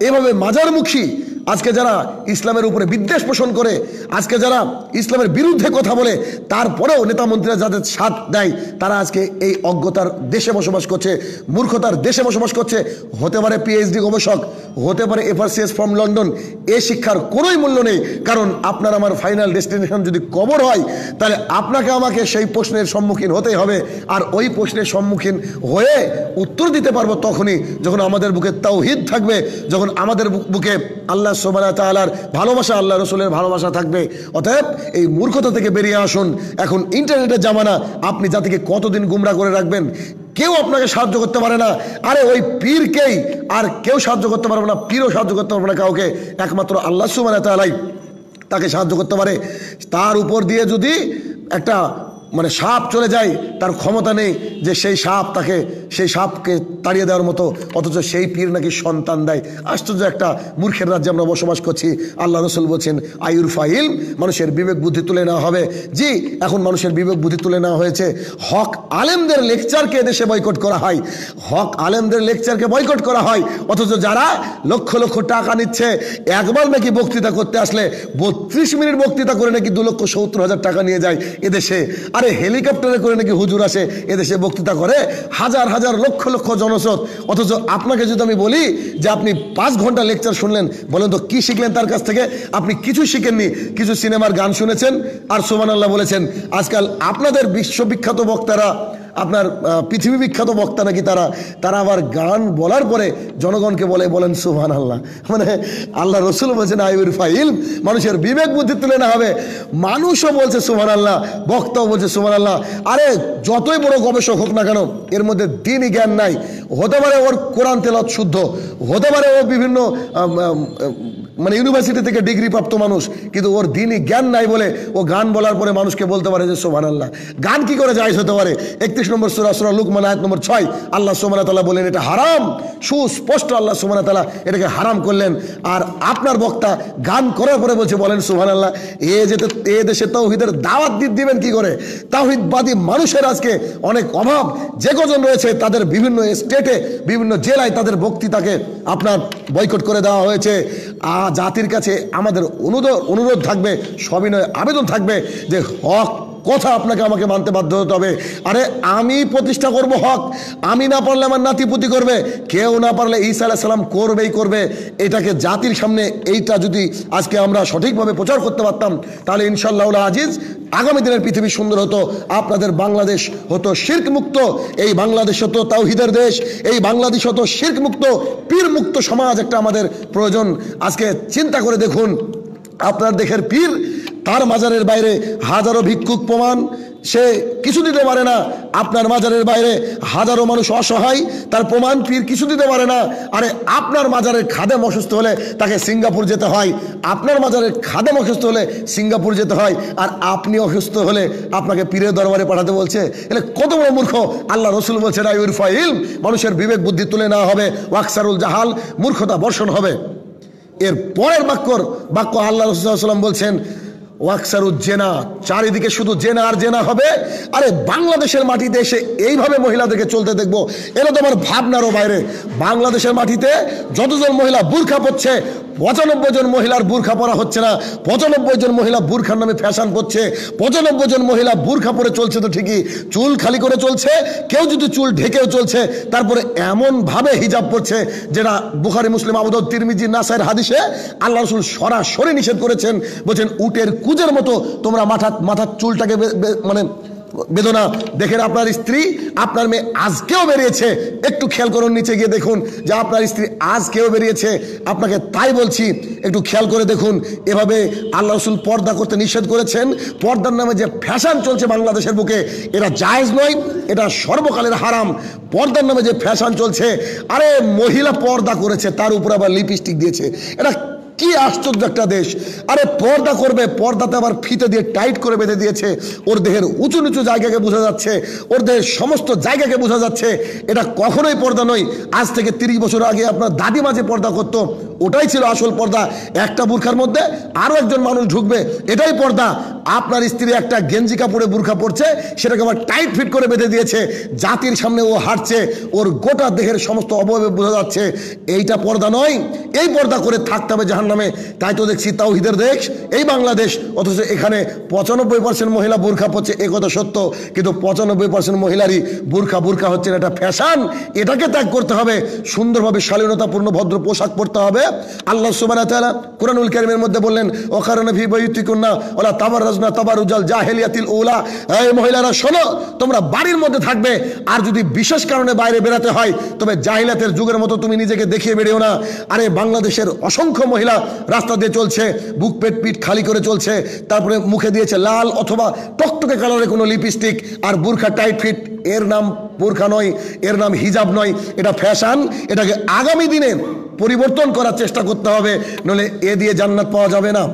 এভাবে মাজারমুখী আজকে যারা ইসলামের উপরে বিদ্বেষ পোষণ করে আজকে যারা ইসলামের বিরুদ্ধে কথা বলে তারপরেও নেতা মন্ত্রীরা যাদের সাথ দেয় তারা আজকে এই অজ্ঞতার দেশে বসবাস করছে মূর্খতার দেশে বসবাস করছে হতে পারে পিএইচডি গবেষক হতে পারে এফআরসিএস ফ্রম লন্ডন এ শিক্ষার কোনোই মূল্য নেই কারণ আপনার আমার ফাইনাল ডেস্টিনেশন যদি কবর হয় তাহলে আপনাকে আমাকে সেই প্রশ্নের সম্মুখীন হতেই হবে আর ওই প্রশ্নের সম্মুখীন হয়ে উত্তর দিতে পারবো তখনই যখন আমাদের বুকে তাওহিদ থাকবে যখন আমাদের বুকে আল্লাহ আল্লাহ সোবানা তালার ভালোবাসা আল্লাহ রসুলের ভালোবাসা থাকবে অতএব এই মূর্খতা থেকে বেরিয়ে আসুন এখন ইন্টারনেটের জামানা আপনি জাতিকে কতদিন গুমরা করে রাখবেন কেউ আপনাকে সাহায্য করতে পারে না আরে ওই পীরকেই আর কেউ সাহায্য করতে পারবে না পীরও সাহায্য করতে পারবে না কাউকে একমাত্র আল্লাহ সুবানা তালাই তাকে সাহায্য করতে পারে তার উপর দিয়ে যদি একটা মানে সাপ চলে যায় তার ক্ষমতা নেই যে সেই সাপ তাকে সেই সাপকে তাড়িয়ে দেওয়ার মতো অথচ সেই পীর নাকি সন্তান দেয় আশ্চর্য একটা মূর্খের রাজ্যে আমরা বসবাস করছি আল্লাহ রসুল বলছেন আয়ুর ফাইল মানুষের বিবেক বুদ্ধি তুলে নেওয়া হবে জি এখন মানুষের বিবেক বুদ্ধি তুলে নেওয়া হয়েছে হক আলেমদের লেকচারকে দেশে বয়কট করা হয় হক আলেমদের লেকচারকে বয়কট করা হয় অথচ যারা লক্ষ লক্ষ টাকা নিচ্ছে একবার নাকি বক্তৃতা করতে আসলে বত্রিশ মিনিট বক্তৃতা করে নাকি দু লক্ষ সত্তর হাজার টাকা নিয়ে যায় এদেশে আর আরে হেলিকপ্টারে করে নাকি হুজুর আসে এদেশে বক্তৃতা করে হাজার হাজার লক্ষ লক্ষ জনস্রোত অথচ আপনাকে যদি আমি বলি যে আপনি পাঁচ ঘন্টা লেকচার শুনলেন বলেন তো কি শিখলেন তার কাছ থেকে আপনি কিছু শিখেননি কিছু সিনেমার গান শুনেছেন আর সোমান আল্লাহ বলেছেন আজকাল আপনাদের বিশ্ববিখ্যাত বক্তারা আপনার পৃথিবী বিখ্যাত বক্তা নাকি তারা তারা আবার গান বলার পরে জনগণকে বলে বলেন সুহান আল্লাহ মানে আল্লাহ রসুল বলছেন আইউর ফাইল মানুষের বিবেক বুদ্ধি তুলে না হবে মানুষও বলছে সুহান আল্লাহ বক্তাও বলছে সুহান আল্লাহ আরে যতই বড় গবেষক হোক না কেন এর মধ্যে দিনই জ্ঞান নাই হতে পারে ওর কোরআন তেলত শুদ্ধ হতে পারে ও বিভিন্ন মানে ইউনিভার্সিটি থেকে ডিগ্রি প্রাপ্ত মানুষ কিন্তু ওর দিনই জ্ঞান নাই বলে ও গান বলার পরে মানুষকে বলতে পারে যে সোভান আল্লাহ গান কি করে জায়জ হতে পারে একটি একত্রিশ নম্বর সুরা সুরা লুকমান আয়াত নম্বর ছয় আল্লাহ সোমানা তালা বলেন এটা হারাম সুস্পষ্ট আল্লাহ সোমানা তালা এটাকে হারাম করলেন আর আপনার বক্তা গান করার পরে বলছে বলেন সুহান আল্লাহ এ যেতে এ দেশে তাওহিদের দাওয়াত দিবেন কি করে তাওহিদবাদী মানুষের আজকে অনেক অভাব যে কজন রয়েছে তাদের বিভিন্ন স্টেটে বিভিন্ন জেলায় তাদের বক্তৃতাকে আপনার বয়কট করে দেওয়া হয়েছে জাতির কাছে আমাদের অনুরোধ অনুরোধ থাকবে সবিনয় আবেদন থাকবে যে হক কথা আপনাকে আমাকে মানতে বাধ্য হতে হবে আরে আমি প্রতিষ্ঠা করব হক আমি না পারলে আমার নাতি পুতি করবে কেউ না পারলে ঈসা সালাম করবেই করবে এটাকে জাতির সামনে এইটা যদি আজকে আমরা সঠিকভাবে প্রচার করতে পারতাম তাহলে ইনশাল্লাহ আজিজ আগামী দিনের পৃথিবী সুন্দর হতো আপনাদের বাংলাদেশ হতো শির্ক মুক্ত এই বাংলাদেশ হতো তাওহিদের দেশ এই বাংলাদেশ হতো শির্ক মুক্ত পীর মুক্ত সমাজ একটা আমাদের প্রয়োজন আজকে চিন্তা করে দেখুন আপনার দেশের পীর তার মাজারের বাইরে হাজারো ভিক্ষুক প্রমাণ সে কিছু দিতে পারে না আপনার মাজারের বাইরে হাজারো মানুষ অসহায় তার প্রমাণ পীর কিছু দিতে পারে না আরে আপনার মাজারের খাদেম অসুস্থ হলে তাকে সিঙ্গাপুর যেতে হয় আপনার মাজারের খাদেম অসুস্থ হলে সিঙ্গাপুর যেতে হয় আর আপনি অসুস্থ হলে আপনাকে পীরের দরবারে পাঠাতে বলছে এলে কত বড় মূর্খ আল্লাহ রসুল বলছে রাইউরফা ইল মানুষের বিবেক বুদ্ধি তুলে নেওয়া হবে ওয়াকসারুল জাহাল মূর্খতা বর্ষণ হবে এর পরের বাক্যর বাক্য আল্লাহ রসুল্লাহ সাল্লাম বলছেন ওয়াকসারু জেনা চারিদিকে শুধু জেনা আর জেনা হবে আরে বাংলাদেশের মাটিতে এসে এইভাবে মহিলাদেরকে চলতে দেখবো এটা তো আমার ভাবনারও বাইরে বাংলাদেশের মাটিতে যতজন মহিলা বুর্খা পড়ছে পঁচানব্বই জন মহিলার বুর্খা পরা হচ্ছে না পঁচানব্বই জন মহিলা বুর্খার নামে ফ্যাশন করছে পঁচানব্বই জন মহিলা বুর্খা পরে চলছে তো ঠিকই চুল খালি করে চলছে কেউ যদি চুল ঢেকেও চলছে তারপরে এমনভাবে হিজাব পড়ছে যেটা বুখারি মুসলিম আবুদ তিরমিজি নাসাইয়ের হাদিসে আল্লাহ রসুল সরাসরি নিষেধ করেছেন বলছেন উটের কুজের মতো তোমরা মাথা মাথার চুলটাকে মানে বেদনা দেখেন আপনার স্ত্রী আপনার মেয়ে আজকেও বেরিয়েছে একটু খেয়াল করুন নিচে গিয়ে দেখুন যে আপনার স্ত্রী আজকেও বেরিয়েছে আপনাকে তাই বলছি একটু খেয়াল করে দেখুন এভাবে আল্লাহ রসুল পর্দা করতে নিষেধ করেছেন পর্দার নামে যে ফ্যাশন চলছে বাংলাদেশের বুকে এটা জায়েজ নয় এটা সর্বকালের হারাম পর্দার নামে যে ফ্যাশন চলছে আরে মহিলা পর্দা করেছে তার উপর আবার লিপস্টিক দিয়েছে এটা কি আশ্চর্য একটা দেশ আরে পর্দা করবে পর্দাতে আবার ফিতে দিয়ে টাইট করে বেঁধে দিয়েছে ওর দেহের উঁচু নিচু জায়গাকে বোঝা যাচ্ছে ওর দেহের সমস্ত জায়গাকে বোঝা যাচ্ছে এটা কখনোই পর্দা নয় আজ থেকে তিরিশ বছর আগে আপনার দাদি মাঝে পর্দা করতো ওটাই ছিল আসল পর্দা একটা বুর্খার মধ্যে আরও একজন মানুষ ঢুকবে এটাই পর্দা আপনার স্ত্রী একটা গেঞ্জি কাপড়ে বুর্খা পড়ছে সেটাকে আবার টাইট ফিট করে বেঁধে দিয়েছে জাতির সামনে ও হাঁটছে ওর গোটা দেহের সমস্ত অবয়বে বোঝা যাচ্ছে এইটা পর্দা নয় এই পর্দা করে থাকতে হবে জাহান জাহান নামে তাই তো দেখছি তাওহিদের দেশ এই বাংলাদেশ অথচ এখানে পঁচানব্বই পার্সেন্ট মহিলা বোরখা পড়ছে এ কথা সত্য কিন্তু পঁচানব্বই পার্সেন্ট মহিলারই বোরখা বোরখা হচ্ছে না এটা ফ্যাশান এটাকে ত্যাগ করতে হবে সুন্দরভাবে শালীনতাপূর্ণ ভদ্র পোশাক পরতে হবে আল্লাহ সুবাহ কোরআনুল কারিমের মধ্যে বললেন ও কারণে ভিবৈতিকন্যা ওলা তাবার রাজনা তাবার উজাল হেলিয়াতিল ওলা এই মহিলারা শোনো তোমরা বাড়ির মধ্যে থাকবে আর যদি বিশেষ কারণে বাইরে বেড়াতে হয় তবে জাহিলাতের যুগের মতো তুমি নিজেকে দেখিয়ে বেড়েও না আরে বাংলাদেশের অসংখ্য মহিলা মহিলা রাস্তা দিয়ে চলছে বুক পেট পিঠ খালি করে চলছে তারপরে মুখে দিয়েছে লাল অথবা টকটকে কালারে কোনো লিপস্টিক আর বুর্খা টাইট ফিট এর নাম বোরখা নয় এর নাম হিজাব নয় এটা ফ্যাশান এটাকে আগামী দিনে পরিবর্তন করার চেষ্টা করতে হবে নলে এ দিয়ে জান্নাত পাওয়া যাবে না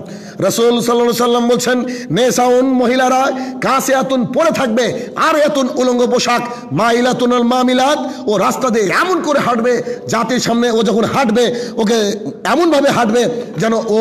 রসুল সাল্লা সাল্লাম বলছেন নেশাউন মহিলারা কাছে এতুন পরে থাকবে আর এতুন উলঙ্গ পোশাক মা ইলাতুন মা মিলাত ও রাস্তা দিয়ে এমন করে হাঁটবে জাতির সামনে ও যখন হাঁটবে ওকে এমনভাবে হাঁটবে যেন ও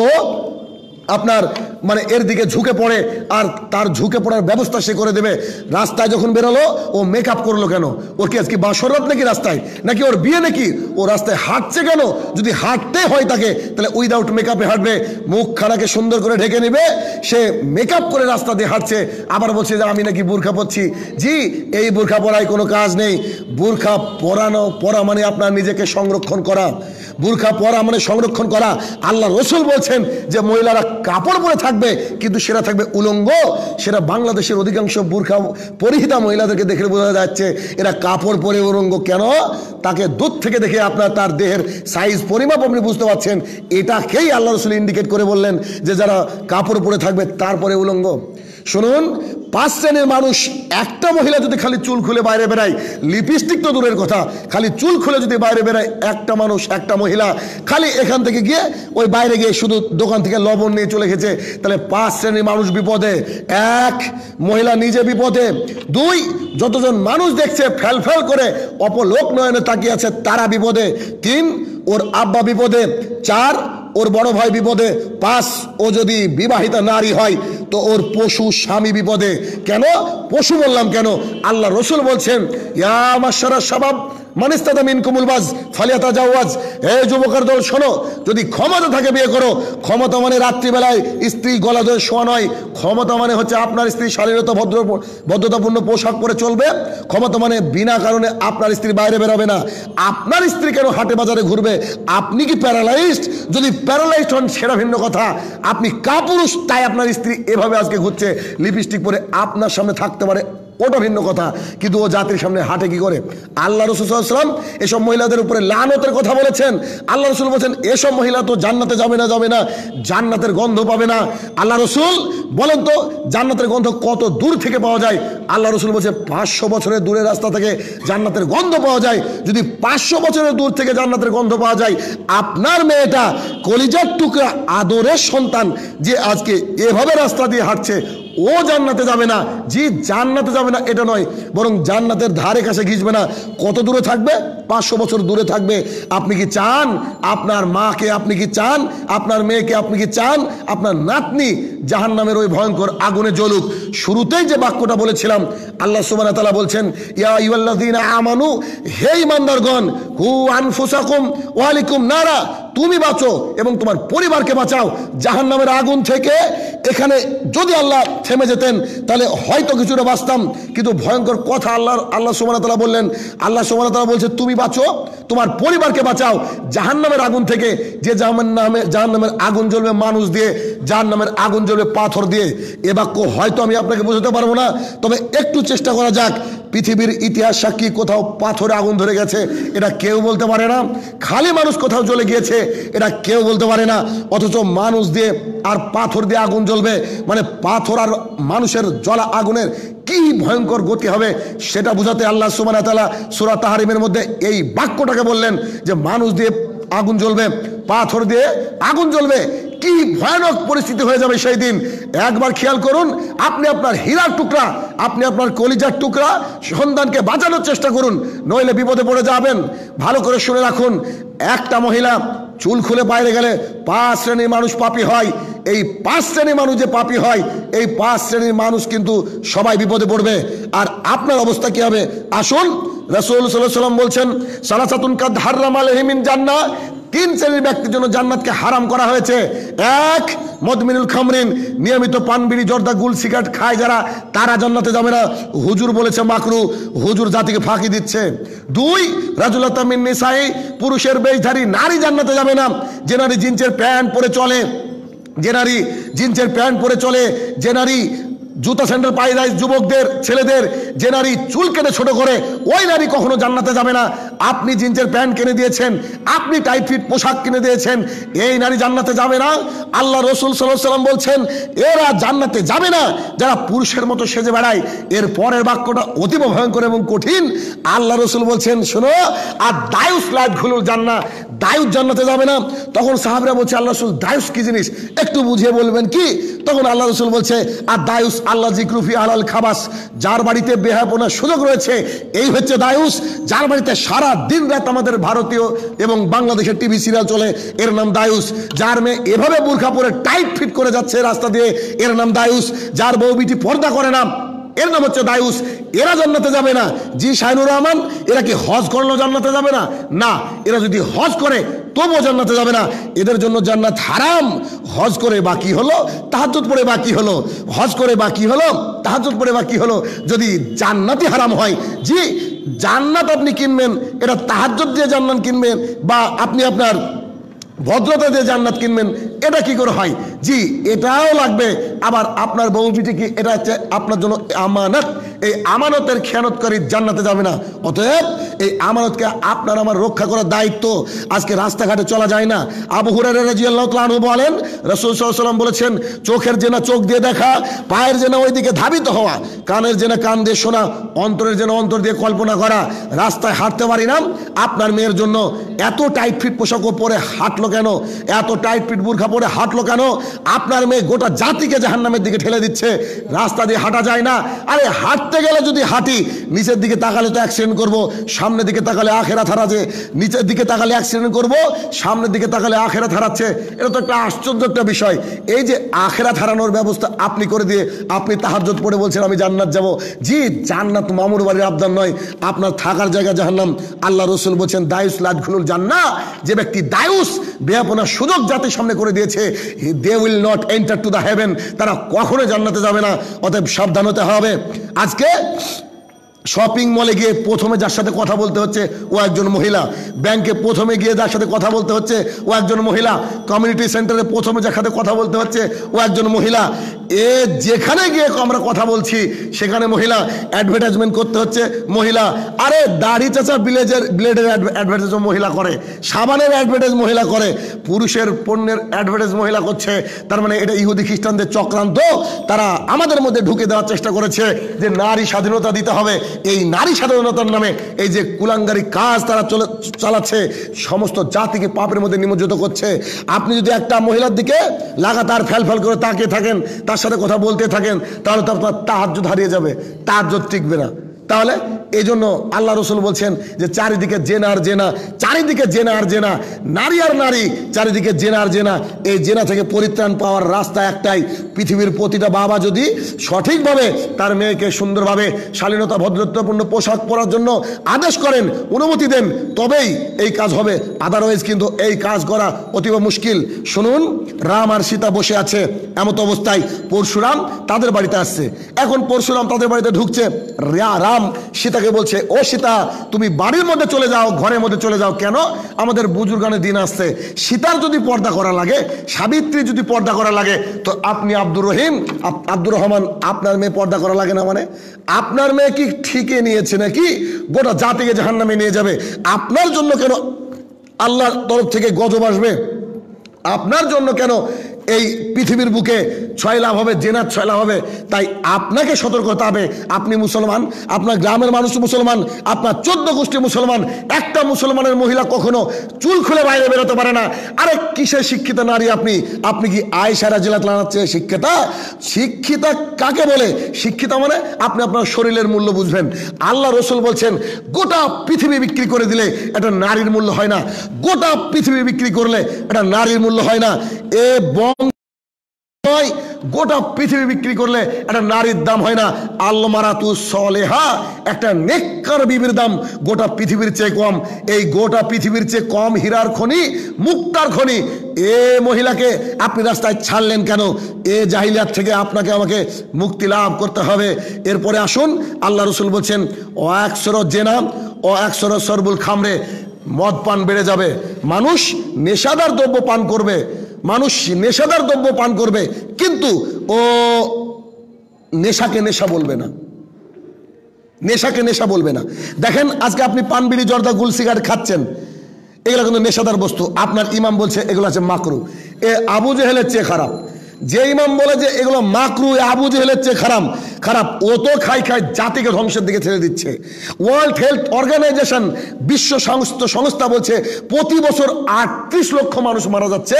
আপনার মানে এর দিকে ঝুঁকে পড়ে আর তার ঝুঁকে পড়ার ব্যবস্থা সে করে দেবে রাস্তায় যখন বেরোলো ও মেকআপ করলো কেন ওর কি আজকে বাঁশরত নাকি রাস্তায় নাকি ওর বিয়ে নাকি ও রাস্তায় হাঁটছে কেন যদি হাঁটতে হয় তাকে তাহলে উইদাউট মেকআপে হাঁটবে মুখ খানাকে সুন্দর করে ঢেকে নেবে সে মেকআপ করে রাস্তা দিয়ে হাঁটছে আবার বলছে যে আমি নাকি বোরখা পড়ছি জি এই বোরখা পরায় কোনো কাজ নেই বোরখা পরানো পরা মানে আপনার নিজেকে সংরক্ষণ করা বুর্খা পরা মানে সংরক্ষণ করা আল্লাহ রসুল বলছেন যে মহিলারা কাপড় পরে থাকবে কিন্তু সেটা থাকবে উলঙ্গ সেটা বাংলাদেশের অধিকাংশ বুর্খা পরিহিতা মহিলাদেরকে দেখে বোঝা যাচ্ছে এরা কাপড় পরে উলঙ্গ কেন তাকে দূর থেকে দেখে আপনার তার দেহের সাইজ পরিমাপ আপনি বুঝতে পারছেন এটাকেই আল্লাহ রসুল ইন্ডিকেট করে বললেন যে যারা কাপড় পরে থাকবে তারপরে উলঙ্গ শুনুন পাঁচ শ্রেণীর মানুষ একটা মহিলা যদি খালি চুল খুলে বাইরে বেড়ায় লিপস্টিক তো দূরের কথা খালি চুল খুলে যদি বাইরে বেড়ায় একটা মানুষ একটা মহিলা খালি এখান থেকে গিয়ে ওই বাইরে গিয়ে শুধু দোকান থেকে লবণ নিয়ে চলে গেছে তাহলে পাঁচ শ্রেণীর মানুষ বিপদে এক মহিলা নিজে বিপদে দুই যতজন মানুষ দেখছে ফেল ফেল করে অপলোক নয়নে তাকিয়ে আছে তারা বিপদে তিন ওর আব্বা বিপদে চার ওর বড় ভাই বিপদে পাঁচ ও যদি বিবাহিতা নারী হয় তো ওর পশু স্বামী বিপদে কেন পশু বললাম কেন আল্লাহ রসুল বলছেন ইয়া মাসারা সাবাব মানিস্তাদা মিন কুমুলবাজ ফালিয়াতা জাওয়াজ হে যুবকের দল শোনো যদি ক্ষমতা থাকে বিয়ে করো ক্ষমতা মানে রাত্রিবেলায় স্ত্রী গলা ধরে শোয়া নয় ক্ষমতা মানে হচ্ছে আপনার স্ত্রী শারীরতা ভদ্র ভদ্রতাপূর্ণ পোশাক পরে চলবে ক্ষমতা মানে বিনা কারণে আপনার স্ত্রী বাইরে বেরোবে না আপনার স্ত্রী কেন হাটে বাজারে ঘুরবে আপনি কি প্যারালাইজড যদি প্যারালাইজড হন সেটা ভিন্ন কথা আপনি কাপুরুষ তাই আপনার স্ত্রী এভাবে এভাবে আজকে ঘুরছে লিপস্টিক পরে আপনার সামনে থাকতে পারে ওটা ভিন্ন কথা কিন্তু ও জাতির সামনে হাঁটে কি করে আল্লাহ রসুলাম এসব মহিলাদের উপরে লানতের কথা বলেছেন আল্লাহ রসুল বলছেন এসব মহিলা তো জান্নাতে যাবে না যাবে না জান্নাতের গন্ধ পাবে না আল্লাহ রসুল বলেন তো জান্নাতের গন্ধ কত দূর থেকে পাওয়া যায় আল্লাহ রসুল বলছে পাঁচশো বছরের দূরের রাস্তা থেকে জান্নাতের গন্ধ পাওয়া যায় যদি পাঁচশো বছরের দূর থেকে জান্নাতের গন্ধ পাওয়া যায় আপনার মেয়েটা কলিজার টুকরা আদরের সন্তান যে আজকে এভাবে রাস্তা দিয়ে হাঁটছে ও জান্নাতে যাবে না জি জান্নাতে যাবে না এটা নয় বরং জান্নাতের ধারে কাছে ঘিচবে না কত দূরে থাকবে পাঁচশো বছর দূরে থাকবে আপনি কি চান আপনার মাকে আপনি কি চান আপনার মেয়েকে আপনি কি চান আপনার নাতনি জাহান নামের ওই ভয়ঙ্কর আগুনে জ্বলুক শুরুতেই যে বাক্যটা বলেছিলাম আল্লাহ সুবান তালা বলছেন ইয়া আমানু হে ইমানদারগণ হু আনফুসাকুম ওয়ালিকুম নারা তুমি বাঁচো এবং তোমার পরিবারকে বাঁচাও জাহান নামের আগুন থেকে এখানে যদি আল্লাহ থেমে যেতেন তাহলে হয়তো কিছুটা বাঁচতাম কিন্তু ভয়ঙ্কর কথা আল্লাহ আল্লাহ সোমানতলা বললেন আল্লাহ সোমানতলা বলছে তুমি বাঁচো তোমার পরিবারকে বাঁচাও জাহান নামের আগুন থেকে যে জাহান নামে জাহান নামের আগুন জ্বলবে মানুষ দিয়ে জাহান নামের আগুন জ্বলবে পাথর দিয়ে এ বাক্য হয়তো আমি আপনাকে বোঝাতে পারবো না তবে একটু চেষ্টা করা যাক পৃথিবীর ইতিহাস সাক্ষী কোথাও পাথরে আগুন ধরে গেছে এটা কেউ বলতে পারে না খালি মানুষ কোথাও জ্বলে গিয়েছে এটা কেউ বলতে পারে না অথচ মানুষ দিয়ে আর পাথর দিয়ে আগুন জ্বলবে মানে পাথর আর আর মানুষের জলা আগুনের কি ভয়ঙ্কর গতি হবে সেটা বুঝাতে আল্লাহ সুবানা সুরা তাহারিমের মধ্যে এই বাক্যটাকে বললেন যে মানুষ দিয়ে আগুন জ্বলবে পাথর দিয়ে আগুন জ্বলবে কি ভয়ানক পরিস্থিতি হয়ে যাবে সেই দিন একবার খেয়াল করুন আপনি আপনার হীরার টুকরা আপনি আপনার কলিজার টুকরা সন্তানকে বাঁচানোর চেষ্টা করুন নইলে বিপদে পড়ে যাবেন ভালো করে শুনে রাখুন একটা মহিলা চুল খুলে বাইরে গেলে পাঁচ শ্রেণীর মানুষ পাপি হয় এই পাঁচ শ্রেণীর মানুষ যে পাপি হয় এই পাঁচ শ্রেণীর মানুষ কিন্তু সবাই বিপদে পড়বে আর আপনার অবস্থা কি হবে আসুন রসুল সাল্লাম বলছেন সালাসাতুন কাদ হাররাম আলহিমিন জান্না তিন শ্রেণীর ব্যক্তির জন্য জান্নাতকে হারাম করা হয়েছে এক মদমিনুল খামরিন নিয়মিত পানবিড়ি জর্দা গুল সিগারেট খায় যারা তারা জান্নাতে যাবে না হুজুর বলেছে মাকরু হুজুর জাতিকে ফাঁকি দিচ্ছে দুই রাজুল্লাহমিন নিসাই পুরুষের বেশধারী নারী জান্নাতে যাবে না যে নারী জিন্সের প্যান্ট পরে চলে যে নারী জিন্সের প্যান্ট পরে চলে যে নারী জুতা স্যান্ডেল পায়ে দেয় যুবকদের ছেলেদের যে নারী চুল কেটে ছোট করে ওই নারী কখনো জান্নাতে যাবে না আপনি জিন্সের প্যান্ট কিনে দিয়েছেন আপনি টাইট ফিট পোশাক কিনে দিয়েছেন এই নারী জান্নাতে যাবে না আল্লাহ রসুল সাল্লাম বলছেন এরা জান্নাতে যাবে না যারা পুরুষের মতো সেজে বেড়ায় এর পরের বাক্যটা অতীব ভয়ঙ্কর এবং কঠিন আল্লাহ রসুল বলছেন শোনো আর দায়ুস লাইট ঘুলুল জান্না দায়ুস জান্নাতে যাবে না তখন সাহাবরা বলছে আল্লাহ রসুল দায়ুস কি জিনিস একটু বুঝিয়ে বলবেন কি তখন আল্লাহ রসুল বলছে আর দায়ুস আল্লাহ জিক্রুফি আলাল খাবাস যার বাড়িতে বেহাপনার সুযোগ রয়েছে এই হচ্ছে দায়ুস যার বাড়িতে সারা দিন রাত আমাদের ভারতীয় এবং বাংলাদেশের টিভি সিরিয়াল চলে এর নাম দায়ুস যার মেয়ে এভাবে বোরখা পরে টাইট ফিট করে যাচ্ছে রাস্তা দিয়ে এর নাম দায়ুস যার বউ বিটি পর্দা করে না এর নাম হচ্ছে দায়ুস এরা জান্নাতে যাবে না জি শাহিনুর রহমান এরা কি হজ করলেও জান্নাতে যাবে না না এরা যদি হজ করে তবুও জান্নাতে যাবে না এদের জন্য জান্নাত হারাম হজ করে বাকি হলো তাহাজুত পড়ে বাকি হলো হজ করে বাকি হলো তাহাজুত পড়ে বাকি হলো যদি জান্নাতি হারাম হয় জি জান্নাত আপনি কিনবেন এটা তাহাজুত দিয়ে জান্নাত কিনবেন বা আপনি আপনার ভদ্রতা দিয়ে জান্নাত কিনবেন এটা কি করে হয় জি এটাও লাগবে আবার আপনার বউ কি এটা হচ্ছে আপনার জন্য আমানত এই আমানতের খেয়ানতকারী জান্নাতে যাবে না অতএব এই আমানতকে আপনার আমার রক্ষা করার দায়িত্ব আজকে রাস্তাঘাটে চলা যায় না আবু হুরারা রাজিয়াল্লাহ বলেন রসুল সাল্লাম বলেছেন চোখের জেনা চোখ দিয়ে দেখা পায়ের জেনা ওইদিকে ধাবিত হওয়া কানের জেনা কান দিয়ে শোনা অন্তরের জেনা অন্তর দিয়ে কল্পনা করা রাস্তায় হাঁটতে পারি না আপনার মেয়ের জন্য এত টাইট ফিট পোশাকও পরে হাঁটলো কেন এত টাইট ফিট বুর্খা পরে হাঁটলো কেন আপনার মেয়ে গোটা জাতিকে জাহান্নামের দিকে ঠেলে দিচ্ছে রাস্তা দিয়ে হাঁটা যায় না আরে হাঁটতে গেলে যদি হাঁটি নিচের দিকে তাকালে তো অ্যাক্সিডেন্ট করব সামনের দিকে তাকালে আখেরা থারাছে নিচের দিকে তাকালে অ্যাক্সিডেন্ট করব সামনের দিকে তাকালে আখেরা থারাচ্ছে এটা তো একটা আশ্চর্য একটা বিষয় এই যে আখেরা থারানোর ব্যবস্থা আপনি করে দিয়ে আপনি তাহার জোট পড়ে বলছেন আমি জান্নাত যাব জি জান্নাত মামুর বাড়ির আবদার নয় আপনার থাকার জায়গা জাহান্নাম আল্লাহ রসুল বলছেন দায়ুস লাজ লাজগুলুল জান্না যে ব্যক্তি দায়ুস বেহাপনার সুযোগ জাতির সামনে করে দিয়েছে they will not enter to the heaven তারা কখনো জান্নাতে যাবে না অতএব সাবধান হতে হবে আজকে শপিং মলে গিয়ে প্রথমে যার সাথে কথা বলতে হচ্ছে ও একজন মহিলা ব্যাংকে প্রথমে গিয়ে যার সাথে কথা বলতে হচ্ছে ও একজন মহিলা কমিউনিটি সেন্টারে প্রথমে যার সাথে কথা বলতে হচ্ছে ও একজন মহিলা এ যেখানে গিয়ে আমরা কথা বলছি সেখানে মহিলা অ্যাডভার্টাইজমেন্ট করতে হচ্ছে মহিলা আরে দাড়ি চাচা বিলেজের ব্লেডের অ্যাডভার্টাইজ মহিলা করে সাবানের অ্যাডভার্টাইজ মহিলা করে পুরুষের পণ্যের অ্যাডভার্টাইজ মহিলা করছে তার মানে এটা ইহুদি খ্রিস্টানদের চক্রান্ত তারা আমাদের মধ্যে ঢুকে দেওয়ার চেষ্টা করেছে যে নারী স্বাধীনতা দিতে হবে এই নারী স্বাধীনতার নামে এই যে কুলাঙ্গারি কাজ তারা চলে চালাচ্ছে সমস্ত জাতিকে পাপের মধ্যে নিমজ্জিত করছে আপনি যদি একটা মহিলার দিকে লাগাতার ফ্যাল ফ্যাল করে তাকিয়ে থাকেন তার সাথে কথা বলতে থাকেন তাহলে তো আপনার তাহাজুদ হারিয়ে যাবে তাহাজুদ টিকবে না তাহলে এই জন্য আল্লাহ রসুল বলছেন যে চারিদিকে জেনা জেনা চারিদিকে জেনা জেনা নারী আর নারী চারিদিকে জেনার জেনা এই জেনা থেকে পরিত্রাণ পাওয়ার রাস্তা একটাই পৃথিবীর প্রতিটা বাবা যদি সঠিকভাবে তার মেয়েকে সুন্দরভাবে শালীনতা ভদ্রত্বপূর্ণ পোশাক পরার জন্য আদেশ করেন অনুমতি দেন তবেই এই কাজ হবে আদারওয়াইজ কিন্তু এই কাজ করা অতীব মুশকিল শুনুন রাম আর সীতা বসে আছে এমত অবস্থায় পরশুরাম তাদের বাড়িতে আসছে এখন পরশুরাম তাদের বাড়িতে ঢুকছে রাম সীতা সীতাকে বলছে ও সীতা তুমি বাড়ির মধ্যে চলে যাও ঘরের মধ্যে চলে যাও কেন আমাদের বুজুর্গানে দিন আসছে সীতার যদি পর্দা করা লাগে সাবিত্রী যদি পর্দা করা লাগে তো আপনি আব্দুর রহিম আব্দুর রহমান আপনার মেয়ে পর্দা করা লাগে না মানে আপনার মেয়ে কি ঠিকে নিয়েছে নাকি গোটা জাতিকে জাহান নামে নিয়ে যাবে আপনার জন্য কেন আল্লাহর তরফ থেকে গজব আসবে আপনার জন্য কেন এই পৃথিবীর বুকে ছয় লাভ হবে জেনার ছয় লাভ হবে তাই আপনাকে সতর্ক হতে হবে আপনি মুসলমান আপনার গ্রামের মানুষ মুসলমান আপনার চোদ্দ গোষ্ঠী মুসলমান একটা মুসলমানের মহিলা কখনো চুল খুলে বাইরে বেরোতে পারে না আরে কিসে শিক্ষিত নারী আপনি আপনি কি আয়সারা জেলা চেয়ে শিক্ষিতা শিক্ষিতা কাকে বলে শিক্ষিতা মানে আপনি আপনার শরীরের মূল্য বুঝবেন আল্লাহ রসুল বলছেন গোটা পৃথিবী বিক্রি করে দিলে এটা নারীর মূল্য হয় না গোটা পৃথিবী বিক্রি করলে এটা নারীর মূল্য হয় না এ বন হয় গোটা পৃথিবী বিক্রি করলে একটা নারীর দাম হয় না আলমারাতু সলেহা একটা নেককার বিবির দাম গোটা পৃথিবীর চেয়ে কম এই গোটা পৃথিবীর চেয়ে কম হীরার খনি মুক্তার খনি এ মহিলাকে আপনি রাস্তায় ছাড়লেন কেন এ জাহিলিয়াত থেকে আপনাকে আমাকে মুক্তি লাভ করতে হবে এরপরে আসুন আল্লাহ রসুল বলছেন অ একসর জেনা অ একসর সরবুল খামরে মদ পান বেড়ে যাবে মানুষ নেশাদার দ্রব্য পান করবে মানুষ নেশাদার দ্রব্য পান করবে কিন্তু ও নেশাকে নেশা বলবে না নেশাকে নেশা বলবে না দেখেন আজকে আপনি পান বিড়ি জর্দা গুল সিগারেট খাচ্ছেন এগুলো কিন্তু নেশাদার বস্তু আপনার ইমাম বলছে এগুলো আছে মাকরু এ আবু জেহেলের চেয়ে খারাপ যে ইমাম বলে যে এগুলো মাকরু আবু জেহেলের চেয়ে খারাপ খারাপ ও তো খাই খাই জাতিকে ধ্বংসের দিকে ছেড়ে দিচ্ছে ওয়ার্ল্ড হেলথ অর্গানাইজেশন বিশ্ব সংস্থা সংস্থা বলছে প্রতি বছর আটত্রিশ লক্ষ মানুষ মারা যাচ্ছে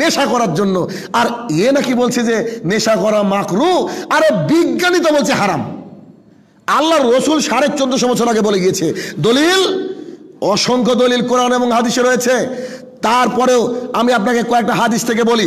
নেশা করার জন্য আর এ নাকি বলছে যে নেশা করা মাকরু আরে বিজ্ঞানী তো বলছে হারাম আল্লাহ রসুল সাড়ে চোদ্দশো বছর আগে বলে গিয়েছে দলিল অসংখ্য দলিল কোরআন এবং হাদিসে রয়েছে তারপরেও আমি আপনাকে কয়েকটা হাদিস থেকে বলি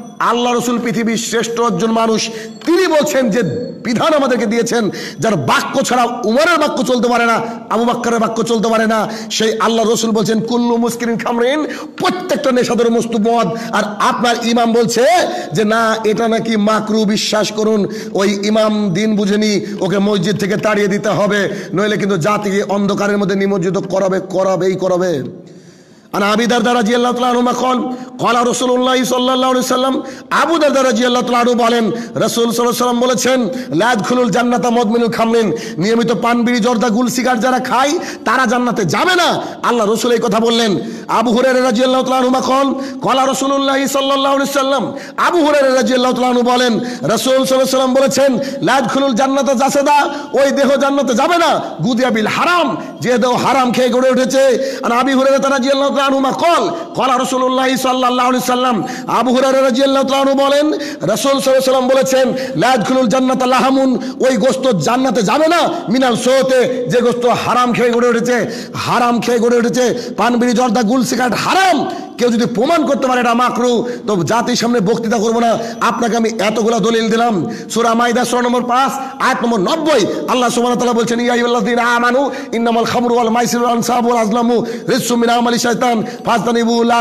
আল্লাহ রসুল পৃথিবীর শ্রেষ্ঠ একজন মানুষ তিনি বলছেন যে বিধান আমাদেরকে দিয়েছেন যার বাক্য ছাড়া উমরের বাক্য চলতে পারে না আবু বাক্যের বাক্য চলতে পারে না সেই আল্লাহ রসুল বলছেন কুল্লু মুসকিন খামরিন প্রত্যেকটা নেশাদের মস্তু মদ আর আপনার ইমাম বলছে যে না এটা নাকি মাকরু বিশ্বাস করুন ওই ইমাম দিন বুঝেনি ওকে মসজিদ থেকে তাড়িয়ে দিতে হবে নইলে কিন্তু জাতিকে অন্ধকারের মধ্যে নিমজ্জিত করাবে করাবেই করাবে আন আবিদার درداء رضي আল্লাহ تعالى عنه قال قال رسول الله صلى الله عليه وسلم أبو درداء বলেন রাসূল সাল্লাল্লাহু আলাইহি ওয়াসাল্লাম বলেছেন খুলুল জান্নাতা মদমিনুল খামলিন নিয়মিত পান বিড়ি জর্দা গুল সিগার যারা খায় তারা জান্নাতে যাবে না আল্লাহ রাসূল এই কথা বললেন আবু হুরায়রা রাদিয়াল্লাহু তাআলা আনহু কল কলা রাসূলুল্লাহ সাল্লাল্লাহু আলাইহি ওয়াসাল্লাম আবু হুরায়রা রাদিয়াল্লাহু তাআলা আনহু বলেন রাসূল সাল্লাল্লাহু আলাইহি ওয়াসাল্লাম বলেছেন খুলুল জান্নাতা জাসাদা ওই দেহ জান্নাতে যাবে না গুদিয়া বিল হারাম যে দেহ হারাম খেয়ে গড়ে উঠেছে আর আবি হুরায়রা আল্লাহ হারাম কেউ যদি প্রমাণ করতে পারে এটা মাকরু তো জাতির সামনে বক্তৃতা করবো না আপনাকে আমি এতগুলো দলিল দিলাম সুরা মাইদা সুরা নম্বর পাঁচ আট নম্বর নব্বই আল্লাহ সুমান বলছেন ইয়াই দিন আমানু ইন্নামাল খামরু আল মাইসির আনসাবুল আজলামু রিসুমিন আমালি শায়তা শয়তান ফাজদানিবুল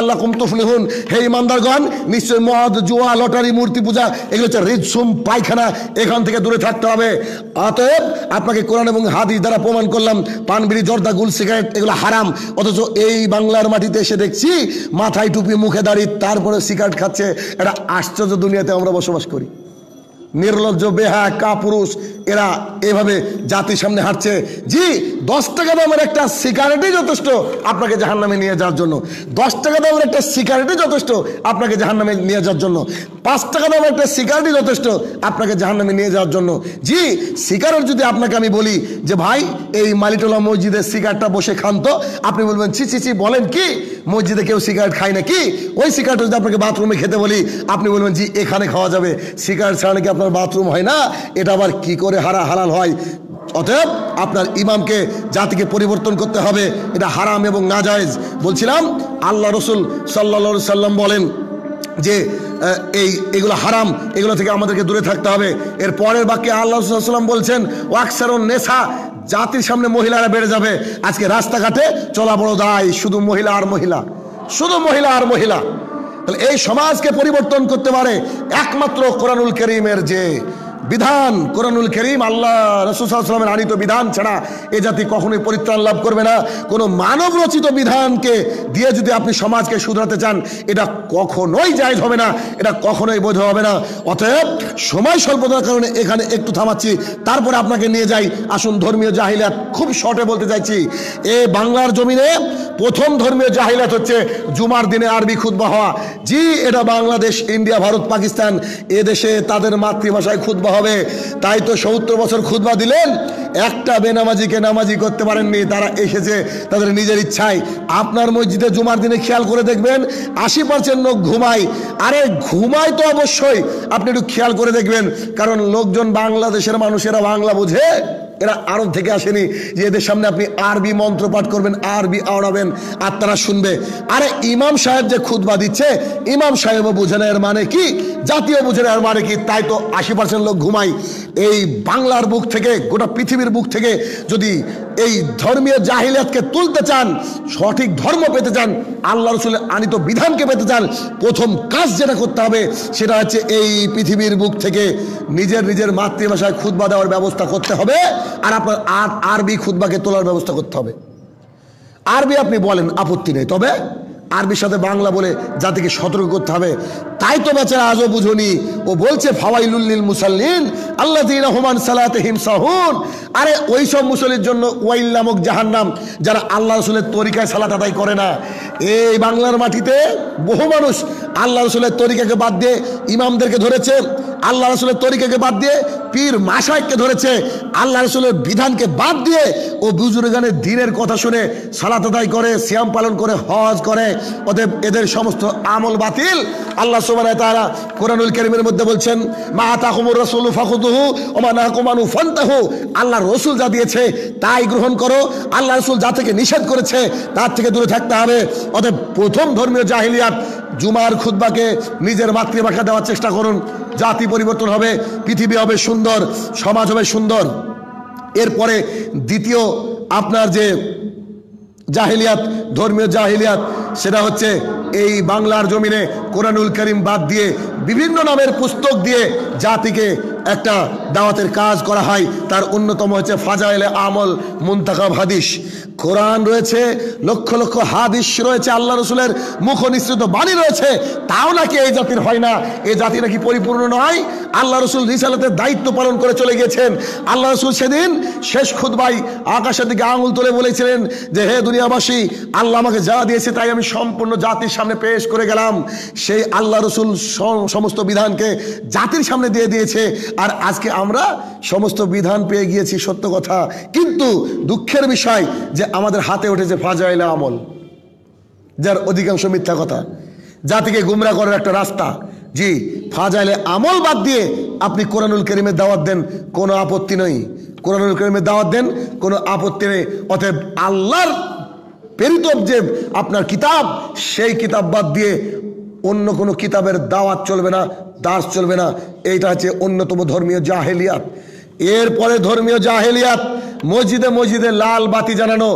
হে ইমানদারগণ নিশ্চয় মদ জুয়া লটারি মূর্তি পূজা এগুলো হচ্ছে রিজসুম পায়খানা এখান থেকে দূরে থাকতে হবে অতএব আপনাকে কোরআন এবং হাদিস দ্বারা প্রমাণ করলাম পানবিড়ি জর্দা গুল সিগারেট এগুলো হারাম অথচ এই বাংলার মাটিতে এসে দেখছি মাথায় টুপি মুখে দাঁড়িয়ে তারপরে সিগারেট খাচ্ছে এটা আশ্চর্য দুনিয়াতে আমরা বসবাস করি নির্লজ্জ বেহা কাপুরুষ এরা এভাবে জাতির সামনে হাঁটছে জি দশ টাকা দামের একটা সিগারেটই যথেষ্ট আপনাকে জাহান নামে নিয়ে যাওয়ার জন্য দশ টাকা দামের একটা সিগারেটই যথেষ্ট আপনাকে জাহান নামে নিয়ে যাওয়ার জন্য পাঁচ টাকা দামের একটা সিগারেটই যথেষ্ট আপনাকে জাহান নামে নিয়ে যাওয়ার জন্য জি সিগারেট যদি আপনাকে আমি বলি যে ভাই এই মালিটোলা মসজিদের সিগারেটটা বসে খান তো আপনি বলবেন ছি ছি ছি বলেন কি মসজিদে কেউ সিগারেট খায় না কি ওই সিগারেট যদি আপনাকে বাথরুমে খেতে বলি আপনি বলবেন জি এখানে খাওয়া যাবে সিগারেট ছাড়া নাকি আপনার বাথরুম হয় না এটা আবার কি করে হারা হালাল হয় অতএব আপনার ইমামকে জাতিকে পরিবর্তন করতে হবে এটা হারাম এবং নাজায়জ বলছিলাম আল্লাহ রসুল সাল্লা সাল্লাম বলেন যে এই এগুলো হারাম এগুলো থেকে আমাদেরকে দূরে থাকতে হবে এর পরের বাক্যে আল্লাহ রসুলাম বলছেন ওয়াকসার নেশা জাতির সামনে মহিলারা বেড়ে যাবে আজকে রাস্তাঘাটে চলা বড় দায় শুধু মহিলা আর মহিলা শুধু মহিলা আর মহিলা তাহলে এই সমাজকে পরিবর্তন করতে পারে একমাত্র কোরআনুল করিমের যে বিধান কোরআনুল করিম আল্লাহ রসুলামের আনিত বিধান ছাড়া এ জাতি কখনোই পরিত্রাণ লাভ করবে না কোনো মানব রচিত বিধানকে দিয়ে যদি আপনি সমাজকে শুধরাতে চান এটা কখনোই জায়জ হবে না এটা কখনোই বৈধ হবে না অতএব সময় স্বল্পতার কারণে এখানে একটু থামাচ্ছি তারপরে আপনাকে নিয়ে যাই আসুন ধর্মীয় জাহিলাত খুব শর্টে বলতে চাইছি এ বাংলার জমিনে প্রথম ধর্মীয় জাহিলাত হচ্ছে জুমার দিনে আরবি খুদ্া হওয়া জি এটা বাংলাদেশ ইন্ডিয়া ভারত পাকিস্তান এ দেশে তাদের মাতৃভাষায় খুদ্া হওয়া হবে তাই তো সত্তর বছর খুদবা দিলেন একটা বেনামাজিকে নামাজি করতে পারেননি তারা এসেছে তাদের নিজের ইচ্ছায় আপনার মসজিদে জুমার দিনে খেয়াল করে দেখবেন আশি পার্সেন্ট লোক ঘুমায় আরে ঘুমায় তো অবশ্যই আপনি একটু খেয়াল করে দেখবেন কারণ লোকজন বাংলাদেশের মানুষেরা বাংলা বোঝে এরা আরব থেকে আসেনি যে এদের সামনে আপনি আরবি মন্ত্র পাঠ করবেন আরবি আওড়াবেন আর তারা শুনবে আরে ইমাম সাহেব যে খুদবা দিচ্ছে ইমাম সাহেবও বুঝে না এর মানে কি জাতীয় বুঝে না এর মানে কি তাই তো আশি পার্সেন্ট লোক ঘুমাই এই বাংলার বুক থেকে গোটা পৃথিবীর বুক থেকে যদি এই ধর্মীয় জাহিলিয়াতকে তুলতে চান সঠিক ধর্ম পেতে চান আল্লাহ রসুল আনিত বিধানকে পেতে চান প্রথম কাজ যেটা করতে হবে সেটা হচ্ছে এই পৃথিবীর বুক থেকে নিজের নিজের মাতৃভাষায় খুদবা দেওয়ার ব্যবস্থা করতে হবে আর আপনার আরবি খুদ্বাকে তোলার ব্যবস্থা করতে হবে আরবি আপনি বলেন আপত্তি নেই তবে আরবির সাথে বাংলা বলে জাতিকে সতর্ক করতে হবে তাই তো বেচারা আজও বুঝুনি ও বলছে ফাওয়াইলুল্লিল মুসাল্লিন আল্লাহ রহমান সালাতে সাহুন আরে ওই সব মুসল্লির জন্য নামক জাহান্নাম যারা আল্লাহ রসুলের তরিকায় সালাত আদায় করে না এই বাংলার মাটিতে বহু মানুষ আল্লাহ রসুলের তরিকাকে বাদ দিয়ে ইমামদেরকে ধরেছে আল্লাহ রসুলের তরিকাকে বাদ দিয়ে পীর মাসাইককে ধরেছে আল্লাহ রসুলের বিধানকে বাদ দিয়ে ও বুজুরগানের দিনের কথা শুনে সালাত আদায় করে শ্যাম পালন করে হজ করে ওদের এদের সমস্ত আমল বাতিল আল্লাহ সুবাহ তারা কোরআনুল করিমের মধ্যে বলছেন মা তাহমুর রসুল ফাকুদহু ওমা নাহকুমানু ফন্তাহু আল্লাহ রসুল যা দিয়েছে তাই গ্রহণ করো আল্লাহ রসুল যা থেকে নিষেধ করেছে তার থেকে দূরে থাকতে হবে অতএব প্রথম ধর্মীয় জাহিলিয়াত জুমার খুদ্বাকে নিজের মাতৃভাষা দেওয়ার চেষ্টা করুন জাতি পরিবর্তন হবে পৃথিবী হবে সুন্দর সমাজ হবে সুন্দর এরপরে দ্বিতীয় আপনার যে জাহিলিয়াত ধর্মীয় জাহিলিয়াত সেটা হচ্ছে এই বাংলার জমিনে কোরআনুল করিম বাদ দিয়ে বিভিন্ন নামের পুস্তক দিয়ে জাতিকে একটা দাওয়াতের কাজ করা হয় তার অন্যতম হচ্ছে ফাজাইলে আমল মুন্তাকাব হাদিস কোরআন রয়েছে লক্ষ লক্ষ হাদিস রয়েছে আল্লাহ রসুলের মুখ নিঃসৃত বাণী রয়েছে তাও নাকি এই জাতির হয় না এই জাতি নাকি পরিপূর্ণ নয় আল্লাহ রসুল রিসালাতের দায়িত্ব পালন করে চলে গিয়েছেন আল্লাহ রসুল সেদিন শেষ খুদ্ভাই আকাশের দিকে আঙুল তুলে বলেছিলেন যে হে দুনিয়াবাসী আল্লাহ আমাকে যা দিয়েছে তাই আমি সম্পূর্ণ জাতির সামনে পেশ করে গেলাম সেই আল্লাহ রসুল সমস্ত বিধানকে জাতির সামনে দিয়ে দিয়েছে আর আজকে আমরা সমস্ত বিধান পেয়ে গিয়েছি সত্য কথা কিন্তু দুঃখের বিষয় যে আমাদের হাতে উঠেছে ফাজাইলা আমল যার অধিকাংশ মিথ্যা কথা জাতিকে গুমরা করার একটা রাস্তা জি ফাজাইলে আমল বাদ দিয়ে আপনি কোরআনুল করিমের দাওয়াত দেন কোনো আপত্তি নেই কোরআনুল করিমের দাওয়াত দেন কোনো আপত্তি নেই অতএব আল্লাহর প্রেরিত যে আপনার কিতাব সেই কিতাব বাদ দিয়ে অন্য কোনো কিতাবের দাওয়াত চলবে না দাস চলবে না এইটা হচ্ছে অন্যতম ধর্মীয় জাহেলিয়াত এরপরে ধর্মীয় জাহেলিয়াত মসজিদে মসজিদে লাল বাতি জানানো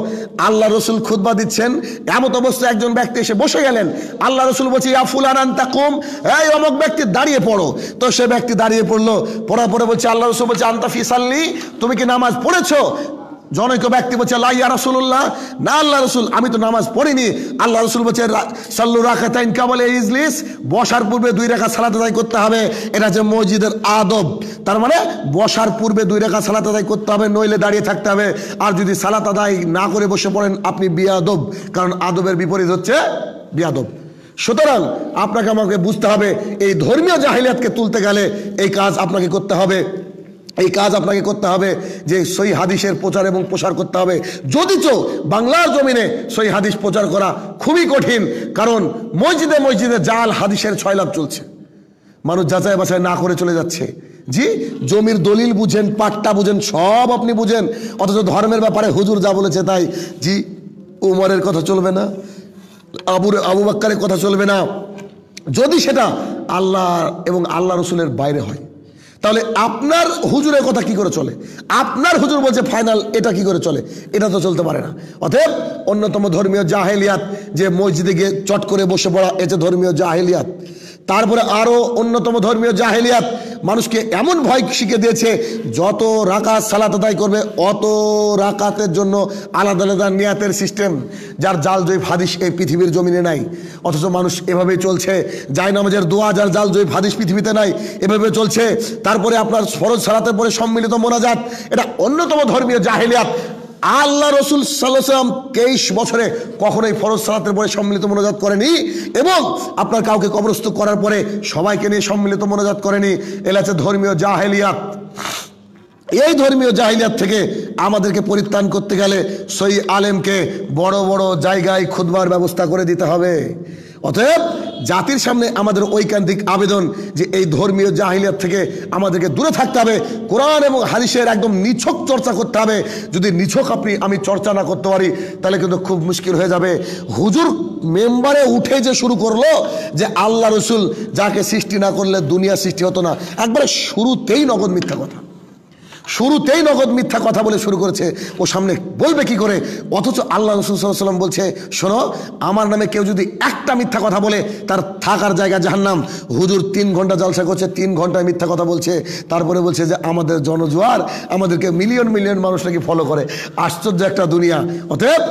আল্লাহ রসুল খুদবা দিচ্ছেন এমত অবস্থায় একজন ব্যক্তি এসে বসে গেলেন আল্লাহ রসুল বলছে ইয়া ফুলানান তা কম এই অমক ব্যক্তি দাঁড়িয়ে পড়ো তো সে ব্যক্তি দাঁড়িয়ে পড়লো পড়ার পরে বলছে আল্লাহ রসুল বলছে আন্তাফি সাল্লি তুমি কি নামাজ পড়েছ জনৈক ব্যক্তি বলছে আল্লাহ ইয়া রসুল্লাহ না আল্লাহ রসুল আমি তো নামাজ পড়িনি আল্লাহ রসুল বলছে সাল্লু রাখাতাইন কাবলে ইজলিস বসার পূর্বে দুই রেখা সালাত আদায় করতে হবে এটা যে মসজিদের আদব তার মানে বসার পূর্বে দুই রেখা সালাত আদায় করতে হবে নইলে দাঁড়িয়ে থাকতে হবে আর যদি সালাত আদায় না করে বসে পড়েন আপনি বিয়াদব কারণ আদবের বিপরীত হচ্ছে বিয়াদব সুতরাং আপনাকে আমাকে বুঝতে হবে এই ধর্মীয় জাহিলিয়াতকে তুলতে গেলে এই কাজ আপনাকে করতে হবে এই কাজ আপনাকে করতে হবে যে সই হাদিসের প্রচার এবং প্রসার করতে হবে যদি চো বাংলার জমিনে সই হাদিস প্রচার করা খুবই কঠিন কারণ মসজিদে মসজিদে জাল হাদিসের ছয়লাভ চলছে মানুষ যাচাই বাছাই না করে চলে যাচ্ছে জি জমির দলিল বুঝেন পাট্টা বুঝেন সব আপনি বুঝেন অথচ ধর্মের ব্যাপারে হুজুর যা বলেছে তাই জি উমরের কথা চলবে না আবুর আবু বাক্কারের কথা চলবে না যদি সেটা আল্লাহ এবং আল্লাহ রসুলের বাইরে হয় তাহলে আপনার হুজুরের কথা কি করে চলে আপনার হুজুর বলছে ফাইনাল এটা কি করে চলে এটা তো চলতে পারে না অতএব অন্যতম ধর্মীয় জাহেলিয়াত যে মসজিদে গিয়ে চট করে বসে পড়া এটা ধর্মীয় জাহেলিয়াত তারপরে আরও অন্যতম ধর্মীয় জাহেলিয়াত মানুষকে এমন ভয় শিখে দিয়েছে যত রাকাত সালাত আদায় করবে অত রাকাতের জন্য আলাদা আলাদা নিয়াতের সিস্টেম যার জাল জৈব হাদিস এই পৃথিবীর জমিনে নাই অথচ মানুষ এভাবেই চলছে যাই নামাজের দোয়া যার জাল জৈব হাদিস পৃথিবীতে নাই এভাবে চলছে তারপরে আপনার সরজ সালাতের পরে সম্মিলিত মোনাজাত এটা অন্যতম ধর্মীয় জাহেলিয়াত আল্লাহ রসুল সাল্লাম তেইশ বছরে কখনোই ফরজ সালাতের পরে সম্মিলিত মনোজাত করেনি এবং আপনার কাউকে কবরস্থ করার পরে সবাইকে নিয়ে সম্মিলিত মনোজাত করেনি এটা ধর্মীয় জাহেলিয়াত এই ধর্মীয় জাহিলিয়াত থেকে আমাদেরকে পরিত্রাণ করতে গেলে সই আলেমকে বড় বড় জায়গায় খুদবার ব্যবস্থা করে দিতে হবে অতএব জাতির সামনে আমাদের ঐকান্তিক আবেদন যে এই ধর্মীয় জাহিলিয়ার থেকে আমাদেরকে দূরে থাকতে হবে কোরআন এবং হাদিসের একদম নিছক চর্চা করতে হবে যদি নিছক আপনি আমি চর্চা না করতে পারি তাহলে কিন্তু খুব মুশকিল হয়ে যাবে হুজুর মেম্বারে উঠে যে শুরু করলো যে আল্লাহ রসুল যাকে সৃষ্টি না করলে দুনিয়া সৃষ্টি হতো না একবারে শুরুতেই নগদ মিথ্যা কথা শুরুতেই নগদ মিথ্যা কথা বলে শুরু করেছে ও সামনে বলবে কি করে অথচ আল্লাহ রসুল সাল্লাম বলছে শোনো আমার নামে কেউ যদি একটা মিথ্যা কথা বলে তার থাকার জায়গা জাহান্নাম হুজুর তিন ঘন্টা জলসা করছে তিন ঘন্টায় মিথ্যা কথা বলছে তারপরে বলছে যে আমাদের জনজোয়ার আমাদেরকে মিলিয়ন মিলিয়ন মানুষ নাকি ফলো করে আশ্চর্য একটা দুনিয়া অতএব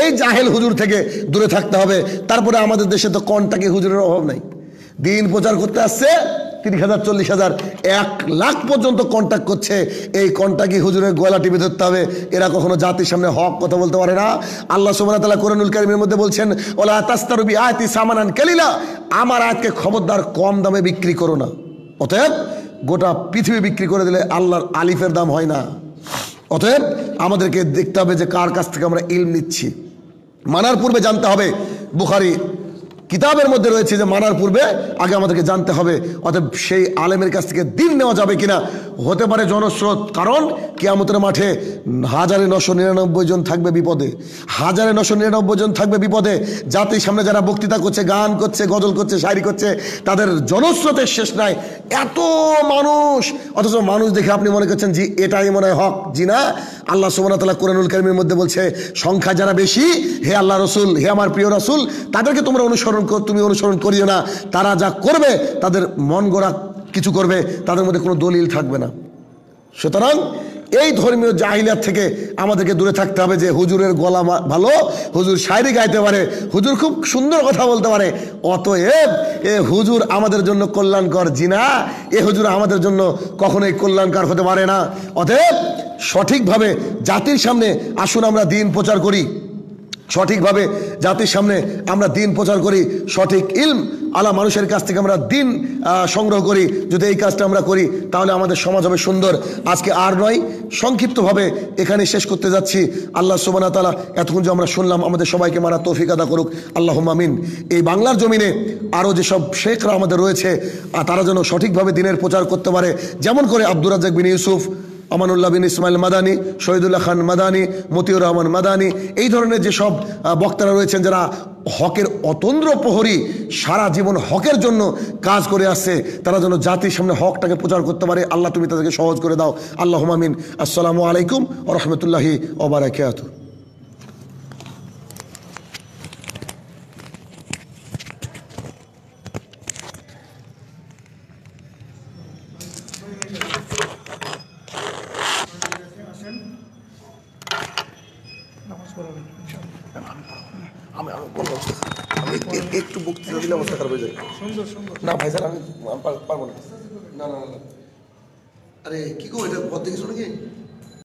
এই জাহেল হুজুর থেকে দূরে থাকতে হবে তারপরে আমাদের দেশে তো কনটাকে হুজুরের অভাব নাই দিন প্রচার করতে আসছে তিরিশ হাজার চল্লিশ হাজার এক লাখ পর্যন্ত কন্ট্যাক্ট করছে এই কন্ট্যাক্টই হুজুরের গলা টিপে ধরতে হবে এরা কখনো জাতির সামনে হক কথা বলতে পারে না আল্লাহ সুবাহ তালা কোরআনুল কারিমের মধ্যে বলছেন ওলা তাস্তারবি আয়তি সামানান কালিলা আমার আয়াতকে খবরদার কম দামে বিক্রি করো না অতএব গোটা পৃথিবী বিক্রি করে দিলে আল্লাহর আলিফের দাম হয় না অতএব আমাদেরকে দেখতে হবে যে কার কাছ থেকে আমরা ইল নিচ্ছি মানার পূর্বে জানতে হবে বুখারি কিতাবের মধ্যে রয়েছে যে মারার পূর্বে আগে আমাদেরকে জানতে হবে অতএব সেই আলেমের কাছ থেকে দিন নেওয়া যাবে কিনা হতে পারে জনস্রোত কারণ কেয়ামতের মাঠে হাজারে নশো নিরানব্বই জন থাকবে বিপদে হাজারে নশো নিরানব্বই জন থাকবে বিপদে জাতির সামনে যারা বক্তৃতা করছে গান করছে গজল করছে শায়রি করছে তাদের জনস্রোতের শেষ নাই এত মানুষ অথচ মানুষ দেখে আপনি মনে করছেন জি এটাই মনে হয় হক জি না আল্লাহ সুবাহতাল্লাহ কোরআনুল কারিমের মধ্যে বলছে সংখ্যা যারা বেশি হে আল্লাহ রসুল হে আমার প্রিয় রসুল তাদেরকে তোমরা অনুসরণ তুমি অনুসরণ করিও না তারা যা করবে তাদের মন গড়া কিছু করবে তাদের মধ্যে কোনো দলিল থাকবে না সুতরাং এই ধর্মীয় জাহিলার থেকে আমাদেরকে দূরে থাকতে হবে যে হুজুরের গলা ভালো হুজুর শায়রি গাইতে পারে হুজুর খুব সুন্দর কথা বলতে পারে অতএব এ হুজুর আমাদের জন্য কল্যাণকর জিনা এ হুজুর আমাদের জন্য কখনোই কল্যাণকর হতে পারে না অতএব সঠিকভাবে জাতির সামনে আসুন আমরা দিন প্রচার করি সঠিকভাবে জাতির সামনে আমরা দিন প্রচার করি সঠিক ইলম আলা মানুষের কাছ থেকে আমরা দিন সংগ্রহ করি যদি এই কাজটা আমরা করি তাহলে আমাদের সমাজ হবে সুন্দর আজকে আর নয় সংক্ষিপ্তভাবে এখানে শেষ করতে যাচ্ছি আল্লাহ সুবানা তালা এতক্ষণ যে আমরা শুনলাম আমাদের সবাইকে মারা তৌফিক আদা করুক আল্লাহ মামিন এই বাংলার জমিনে আরও যেসব শেখরা আমাদের রয়েছে তারা যেন সঠিকভাবে দিনের প্রচার করতে পারে যেমন করে আব্দুর রাজ্জাক বিন ইউসুফ আমানুল্লাহ বিন ইসমাইল মাদানি শহীদুল্লাহ খান মাদানি মতিউর রহমান মাদানি এই ধরনের যে সব বক্তারা রয়েছেন যারা হকের অতন্দ্র প্রহরী সারা জীবন হকের জন্য কাজ করে আসছে তারা যেন জাতির সামনে হকটাকে প্রচার করতে পারে আল্লাহ তুমি তাদেরকে সহজ করে দাও আল্লাহ মামিন আসসালামু আলাইকুম ও রহমতুল্লাহি ওবার अरे के को होइन बत्ती सुन कि